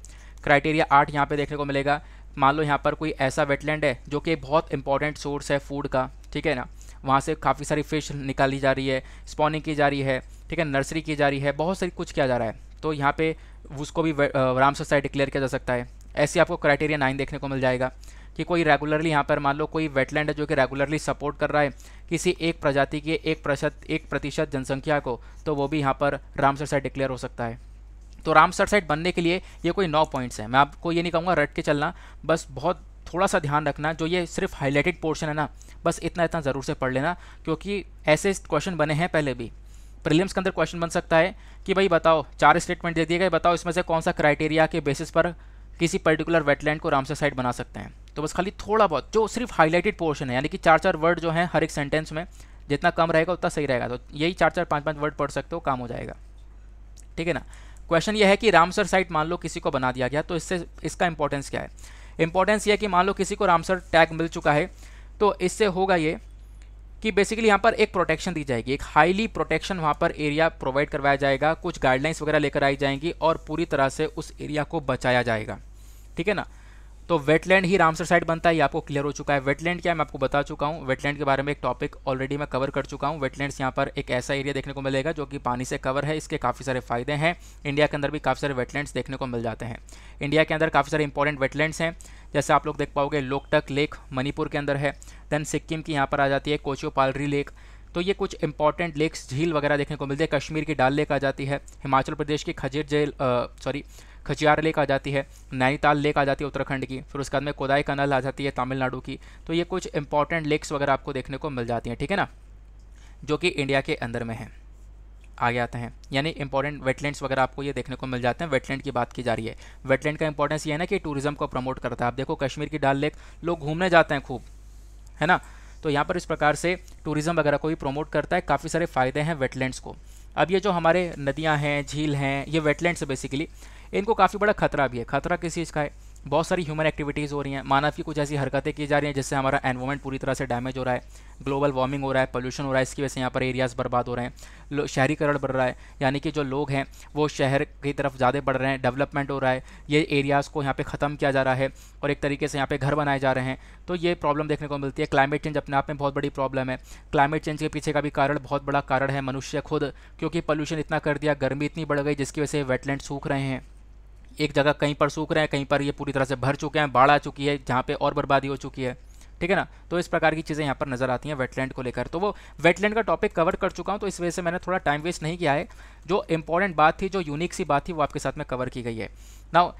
Speaker 1: क्राइटेरिया आठ यहाँ पर देखने को मिलेगा मान लो यहाँ पर कोई ऐसा वेटलैंड है जो कि बहुत इंपॉर्टेंट सोर्स है फूड का ठीक है ना वहाँ से काफ़ी सारी फ़िश निकाली जा रही है स्पॉनिंग की जा रही है ठीक है नर्सरी की जा रही है बहुत सारी कुछ किया जा रहा है तो यहाँ पे उसको भी राम सोसाइटी डिक्लेयर किया जा सकता है ऐसे आपको क्राइटेरिया नाइन देखने को मिल जाएगा कि कोई रेगुलरली यहाँ पर मान लो कोई वेटलैंड है जो कि रेगुलरली सपोर्ट कर रहा है किसी एक प्रजाति के एक प्रतिशत एक प्रतिशत जनसंख्या को तो वो भी यहाँ पर सर साइट डिक्लेयर हो सकता है तो रामसर साइट बनने के लिए ये कोई नौ पॉइंट्स हैं मैं आपको ये नहीं कहूँगा रट के चलना बस बहुत थोड़ा सा ध्यान रखना जो ये सिर्फ हाईलाइटेड पोर्शन है ना बस इतना इतना ज़रूर से पढ़ लेना क्योंकि ऐसे क्वेश्चन बने हैं पहले भी प्रीलिम्स के अंदर क्वेश्चन बन सकता है कि भाई बताओ चार स्टेटमेंट दे दिए गए बताओ इसमें से कौन सा क्राइटेरिया के बेसिस पर किसी पर्टिकुलर वेटलैंड को रामसर साइट बना सकते हैं तो बस खाली थोड़ा बहुत जो सिर्फ हाईलाइटेड पोर्शन है यानी कि चार चार वर्ड जो है हर एक सेंटेंस में जितना कम रहेगा उतना सही रहेगा तो यही चार चार पाँच पाँच वर्ड पढ़ सकते हो काम हो जाएगा ठीक है ना क्वेश्चन ये है कि रामसर साइट मान लो किसी को बना दिया गया तो इससे इसका इंपॉर्टेंस क्या है इंपॉर्टेंस ये कि मान लो किसी को रामसर टैग मिल चुका है तो इससे होगा ये कि बेसिकली यहाँ पर एक प्रोटेक्शन दी जाएगी एक हाईली प्रोटेक्शन वहाँ पर एरिया प्रोवाइड करवाया जाएगा कुछ गाइडलाइंस वगैरह लेकर आई जाएंगी और पूरी तरह से उस एरिया को बचाया जाएगा ठीक है ना तो वेटलैंड ही रामसर साइट बनता है ये आपको क्लियर हो चुका है वेटलैंड क्या है मैं आपको बता चुका हूँ वेटलैंड के बारे में एक टॉपिक ऑलरेडी मैं कवर कर चुका हूँ वेटलैंड्स यहाँ पर एक ऐसा एरिया देखने को मिलेगा जो कि पानी से कवर है इसके काफ़ी सारे फायदे हैं इंडिया के अंदर भी काफ़ी सारे वेटलैंड्स देखने को मिल जाते हैं इंडिया के अंदर काफ़ी सारे इंपॉर्टेंट वेटलैंड्स हैं जैसे आप लोग देख पाओगे लोकटक लेक मणिपुर के अंदर है देन सिक्किम की यहाँ पर आ जाती है कोचोपालरी लेक तो ये कुछ इंपॉर्टेंट लेक्स झील वगैरह देखने को मिलते हैं कश्मीर की डाल लेक आ जाती है हिमाचल प्रदेश की खजीर जेल सॉरी खचियार लेक आ जाती है नैनीताल लेक आ जाती है उत्तराखंड की फिर उसके बाद में कोदाई कनाल आ जाती है तमिलनाडु की तो ये कुछ इंपॉर्टेंट लेक्स वगैरह आपको देखने को मिल जाती हैं ठीक है ना जो कि इंडिया के अंदर में हैं आगे आते हैं यानी इंपॉर्टेंट वेटलैंड्स वगैरह आपको ये देखने को मिल जाते हैं वेटलैंड की बात की जा रही है वेटलैंड का इंपॉर्टेंस ये है ना कि टूरिज्म को प्रमोट करता है आप देखो कश्मीर की डाल लेक लोग घूमने जाते हैं खूब है ना तो यहाँ पर इस प्रकार से टूरिज्म वगैरह को भी प्रमोट करता है काफ़ी सारे फायदे हैं वेटलैंड्स को अब ये जो हमारे नदियाँ हैं झील हैं ये वेटलैंड्स है बेसिकली इनको काफ़ी बड़ा खतरा भी है खतरा किस चीज़ का है बहुत सारी ह्यूमन एक्टिविटीज़ हो रही हैं मानव की कुछ ऐसी हरकतें की जा रही हैं जिससे हमारा एनवायरमेंट पूरी तरह से डैमेज हो रहा है ग्लोबल वार्मिंग हो रहा है पोल्यूशन हो रहा है इसकी वजह से यहाँ पर एरियाज़ बर्बाद हो रहे हैं शहरीकरण बढ़ रहा है यानी कि जो लोग हैं वो शहर की तरफ ज़्यादा बढ़ रहे हैं डेवलपमेंट हो रहा है ये एरियाज़ को यहाँ पर ख़त्म किया जा रहा है और एक तरीके से यहाँ पर घर बनाए जा रहे हैं तो ये प्रॉब्लम देखने को मिलती है क्लाइमेट चेंज अपने आप में बहुत बड़ी प्रॉब्लम है क्लाइमेट चेंज के पीछे का भी कारण बहुत बड़ा कारण है मनुष्य खुद क्योंकि पॉल्यूशन इतना कर दिया गर्मी इतनी बढ़ गई जिसकी वजह से वेटलैंड सूख रहे हैं एक जगह कहीं पर सूख रहे हैं कहीं पर ये पूरी तरह से भर चुके हैं बाढ़ आ चुकी है जहाँ पे और बर्बादी हो चुकी है ठीक है ना तो इस प्रकार की चीज़ें यहाँ पर नजर आती हैं वेटलैंड को लेकर तो वो वेटलैंड का टॉपिक कवर कर चुका हूँ तो इस वजह से मैंने थोड़ा टाइम वेस्ट नहीं किया है जो इंपॉर्टेंट बात थी जो यूनिक सी बात थी वो आपके साथ में कवर की गई है नाउ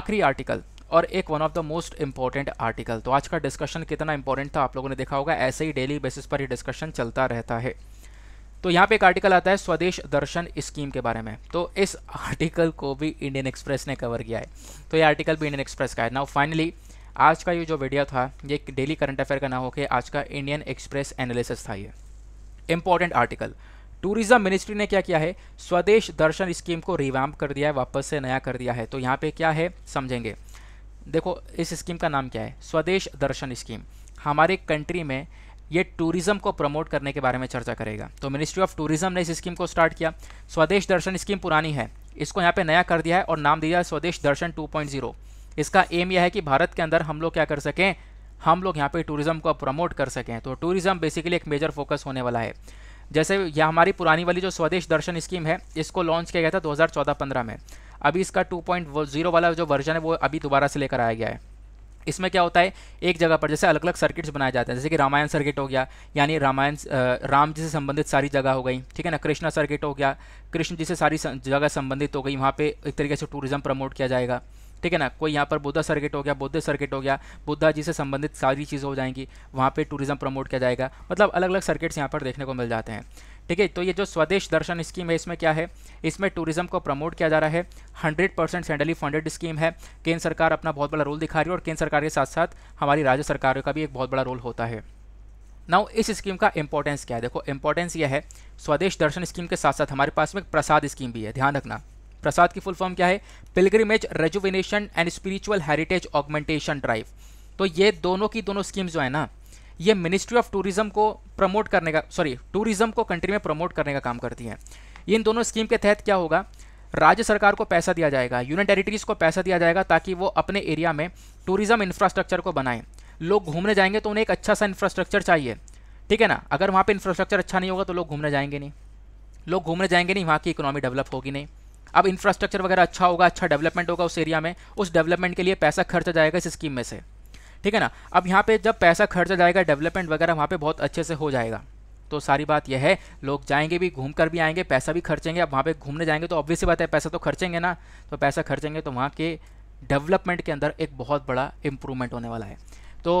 Speaker 1: आखिरी आर्टिकल और एक one of the most important article तो आज का डिस्कशन कितना इंपॉर्टेंट था आप लोगों ने देखा होगा ऐसे ही डेली बेसिस पर ये डिस्कशन चलता रहता है तो यहाँ पे एक आर्टिकल आता है स्वदेश दर्शन स्कीम के बारे में तो इस आर्टिकल को भी इंडियन एक्सप्रेस ने कवर किया है तो ये आर्टिकल भी इंडियन एक्सप्रेस का है नाउ फाइनली आज का ये जो वीडियो था ये डेली करंट अफेयर का ना होकर आज का इंडियन एक्सप्रेस एनालिसिस था ये इंपॉर्टेंट आर्टिकल टूरिज्म मिनिस्ट्री ने क्या किया है स्वदेश दर्शन स्कीम को रिवैम्प कर दिया है वापस से नया कर दिया है तो यहाँ पे क्या है समझेंगे देखो इस स्कीम का नाम क्या है स्वदेश दर्शन स्कीम हमारे कंट्री में ये टूरिज्म को प्रमोट करने के बारे में चर्चा करेगा तो मिनिस्ट्री ऑफ टूरिज्म ने इस स्कीम को स्टार्ट किया स्वदेश दर्शन स्कीम पुरानी है इसको यहाँ पे नया कर दिया है और नाम दिया है स्वदेश दर्शन 2.0 इसका एम यह है कि भारत के अंदर हम लोग क्या कर सकें हम लोग यहाँ पे टूरिज्म को प्रमोट कर सकें तो टूरिज्म बेसिकली एक मेजर फोकस होने वाला है जैसे यह हमारी पुरानी वाली जो स्वदेश दर्शन स्कीम है इसको लॉन्च किया गया था दो हज़ार में अभी इसका 2.0 वाला जो वर्जन है वो अभी दोबारा से लेकर आया गया है इसमें क्या होता है एक जगह पर जैसे अलग अलग सर्किट्स बनाए जाते हैं जैसे कि रामायण सर्किट हो गया यानी रामायण राम जी से संबंधित सारी जगह हो गई ठीक है ना कृष्णा सर्किट हो गया कृष्ण जी से सारी जगह संबंधित हो गई वहाँ पर एक तरीके से टूरिज्म प्रमोट किया जाएगा ठीक है ना कोई यहाँ पर बुद्धा सर्किट हो गया बुद्ध सर्किट हो गया बुद्धा जी से संबंधित सारी चीज़ें हो जाएंगी वहाँ पर टूरिज्म प्रमोट किया जाएगा मतलब अलग अलग सर्किट्स यहाँ पर देखने को मिल जाते हैं ठीक है तो ये जो स्वदेश दर्शन स्कीम है इसमें क्या है इसमें टूरिज्म को प्रमोट किया जा रहा है 100 परसेंट सेंट्रली फंडेड स्कीम है केंद्र सरकार अपना बहुत बड़ा रोल दिखा रही है और केंद्र सरकार के साथ साथ हमारी राज्य सरकारों का भी एक बहुत बड़ा रोल होता है नाउ इस स्कीम का इंपॉर्टेंस क्या है देखो इंपॉर्टेंस यह है स्वदेश दर्शन स्कीम के साथ साथ हमारे पास में प्रसाद स्कीम भी है ध्यान रखना प्रसाद की फुल फॉर्म क्या है pilgrimage rejuvenation and spiritual heritage augmentation drive तो ये दोनों की दोनों स्कीम जो है ना ये मिनिस्ट्री ऑफ टूरिज्म को प्रमोट करने का सॉरी टूरिज्म को कंट्री में प्रमोट करने का काम करती है इन दोनों स्कीम के तहत क्या होगा राज्य सरकार को पैसा दिया जाएगा यूनियन टेरिटरीज़ को पैसा दिया जाएगा ताकि वो अपने एरिया में टूरिज्म इंफ्रास्ट्रक्चर को बनाएं लोग घूमने जाएंगे तो उन्हें एक अच्छा सा इंफ्रास्ट्रक्चर चाहिए ठीक है ना अगर वहाँ पर इंफ्रास्ट्रक्चर अच्छा नहीं होगा तो लोग घूमने जाएंगे नहीं लोग घूमने जाएंगे नहीं वहाँ की इकोनॉमी डेवलप होगी नहीं अब इंफ्रास्ट्रक्चर वगैरह अच्छा होगा अच्छा डेवलपमेंट होगा उस एरिया में उस डेवलपमेंट के लिए पैसा खर्चा जाएगा इस स्कीम में से ठीक है ना अब यहाँ पे जब पैसा खर्चा जाएगा डेवलपमेंट वगैरह वहाँ पे बहुत अच्छे से हो जाएगा तो सारी बात यह है लोग जाएंगे भी घूम कर भी आएंगे पैसा भी खर्चेंगे अब वहाँ पे घूमने जाएंगे तो ऑब्वियस बात है पैसा तो खर्चेंगे ना तो पैसा खर्चेंगे तो वहाँ के डेवलपमेंट के अंदर एक बहुत बड़ा इंप्रूवमेंट होने वाला है तो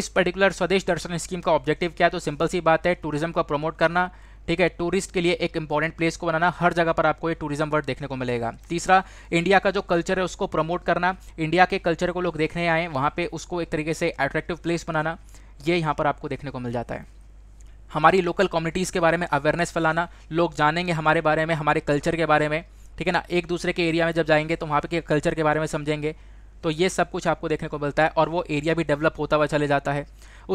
Speaker 1: इस पर्टिकुलर स्वदेश दर्शन स्कीम का ऑब्जेक्टिव क्या है तो सिंपल सी बात है टूरिज्म को प्रमोट करना ठीक है टूरिस्ट के लिए एक इंपॉर्टेंट प्लेस को बनाना हर जगह पर आपको ये टूरिज्म वर्ड देखने को मिलेगा तीसरा इंडिया का जो कल्चर है उसको प्रमोट करना इंडिया के कल्चर को लोग देखने आए वहाँ पर उसको एक तरीके से अट्रैक्टिव प्लेस बनाना ये यहाँ पर आपको देखने को मिल जाता है हमारी लोकल कम्युनिटीज़ के बारे में अवेयरनेस फैलाना लोग जानेंगे हमारे बारे में हमारे कल्चर के बारे में ठीक है ना एक दूसरे के एरिया में जब जाएंगे तो वहाँ पे के कल्चर के बारे में समझेंगे तो ये सब कुछ आपको देखने को मिलता है और वो एरिया भी डेवलप होता हुआ चले जाता है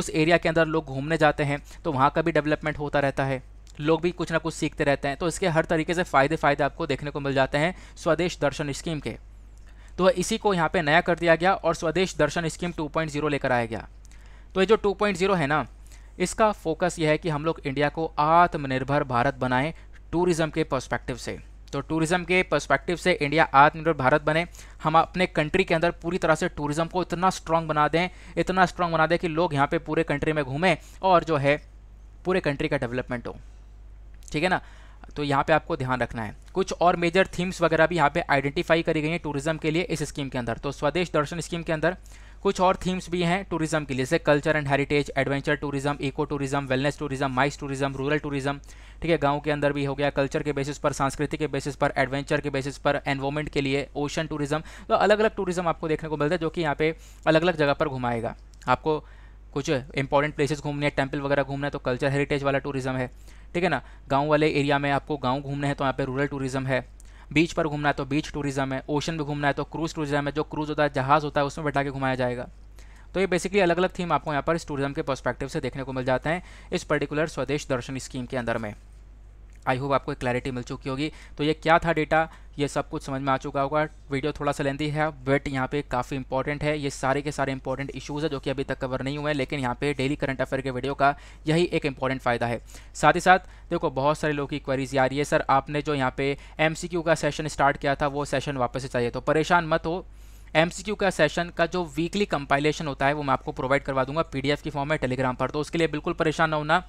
Speaker 1: उस एरिया के अंदर लोग घूमने जाते हैं तो वहाँ का भी डेवलपमेंट होता रहता है लोग भी कुछ ना कुछ सीखते रहते हैं तो इसके हर तरीके से फ़ायदे फ़ायदे आपको देखने को मिल जाते हैं स्वदेश दर्शन स्कीम के तो इसी को यहाँ पे नया कर दिया गया और स्वदेश दर्शन स्कीम 2.0 लेकर आया गया तो ये जो 2.0 है ना इसका फोकस ये है कि हम लोग इंडिया को आत्मनिर्भर भारत बनाएं टूरिज़्म के पर्सपेक्टिव से तो टूरिज़्म के पर्सपेक्टिव से इंडिया आत्मनिर्भर भारत बने हम अपने कंट्री के अंदर पूरी तरह से टूरिज़्म को इतना स्ट्रांग बना दें इतना स्ट्रांग बना दें कि लोग यहाँ पर पूरे कंट्री में घूमें और जो है पूरे कंट्री का डेवलपमेंट हो ठीक है ना तो यहाँ पे आपको ध्यान रखना है कुछ और मेजर थीम्स वगैरह भी यहाँ पे आइडेंटिफाई करी गई हैं टूरिज्म के लिए इस स्कीम के अंदर तो स्वदेश दर्शन स्कीम के अंदर कुछ और थीम्स भी हैं टूरिज्म के लिए जैसे culture and heritage adventure tourism eco tourism wellness tourism MICE tourism rural tourism ठीक है गांव के अंदर भी हो गया कल्चर के बेसिस पर सांस्कृतिक के बेसिस पर एडवेंचर के बेसिस पर एनवायरमेंट के लिए ओशन टूरिज्म तो अलग अलग टूरिज्म आपको देखने को मिलता है जो कि यहाँ पे अलग अलग जगह पर घुमाएगा आपको कुछ इंपॉर्टेंट प्लेसेस घूमने हैं टेम्पल वगैरह घूमना है तो कल्चर हेरिटेज वाला टूरिज्म है ठीक है ना गाँव वाले एरिया में आपको गाँव घूमने है तो यहाँ पर रूरल टूरिज़्म है बीच पर घूमना है तो बीच टूरिज़्म है ओशन में घूमना है तो क्रूज़ टूरिज़्म है जो क्रूज़ होता है जहाज़ होता है उसमें बैठा के घुमाया जाएगा तो ये बेसिकली अलग अलग थीम आपको यहाँ पर इस टूरिज्म के पर्सपेक्टिव से देखने को मिल जाते हैं इस पर्टिकुलर स्वदेश दर्शन स्कीम के अंदर में आई होप आपको क्लैरिटी मिल चुकी होगी तो ये क्या था डेटा ये सब कुछ समझ में आ चुका होगा वीडियो थोड़ा सा लेंदी है बट यहाँ पे काफ़ी इंपॉर्टेंट है ये सारे के सारे इंपॉर्टेंट इशूज़ है जो कि अभी तक कवर नहीं हुए हैं लेकिन यहाँ पे डेली करंट अफेयर के वीडियो का यही एक इंपॉर्टेंट फायदा है साथ ही साथ देखो बहुत सारे लोगों की क्वेरीज आ रही है सर आपने जो यहाँ पे एम का सेशन स्टार्ट किया था वो सेशन वापस चाहिए तो परेशान मत हो एम का सेशन का जो वीकली कंपाइलेशन होता है वो मैं आपको प्रोवाइड करवा दूंगा पी की फॉर्म में टेलीग्राम पर तो उसके लिए बिल्कुल परेशान ना होना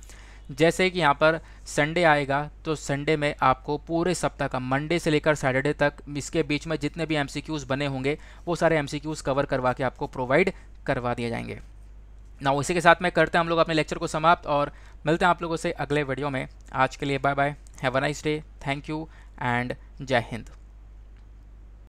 Speaker 1: जैसे कि यहाँ पर संडे आएगा तो संडे में आपको पूरे सप्ताह का मंडे से लेकर सैटरडे तक इसके बीच में जितने भी एम बने होंगे वो सारे एम कवर करवा के आपको प्रोवाइड करवा दिए जाएंगे ना उसी के साथ में करते हैं हम लोग अपने लेक्चर को समाप्त और मिलते हैं आप लोगों से अगले वीडियो में आज के लिए bye bye have a nice day thank you and Jai Hind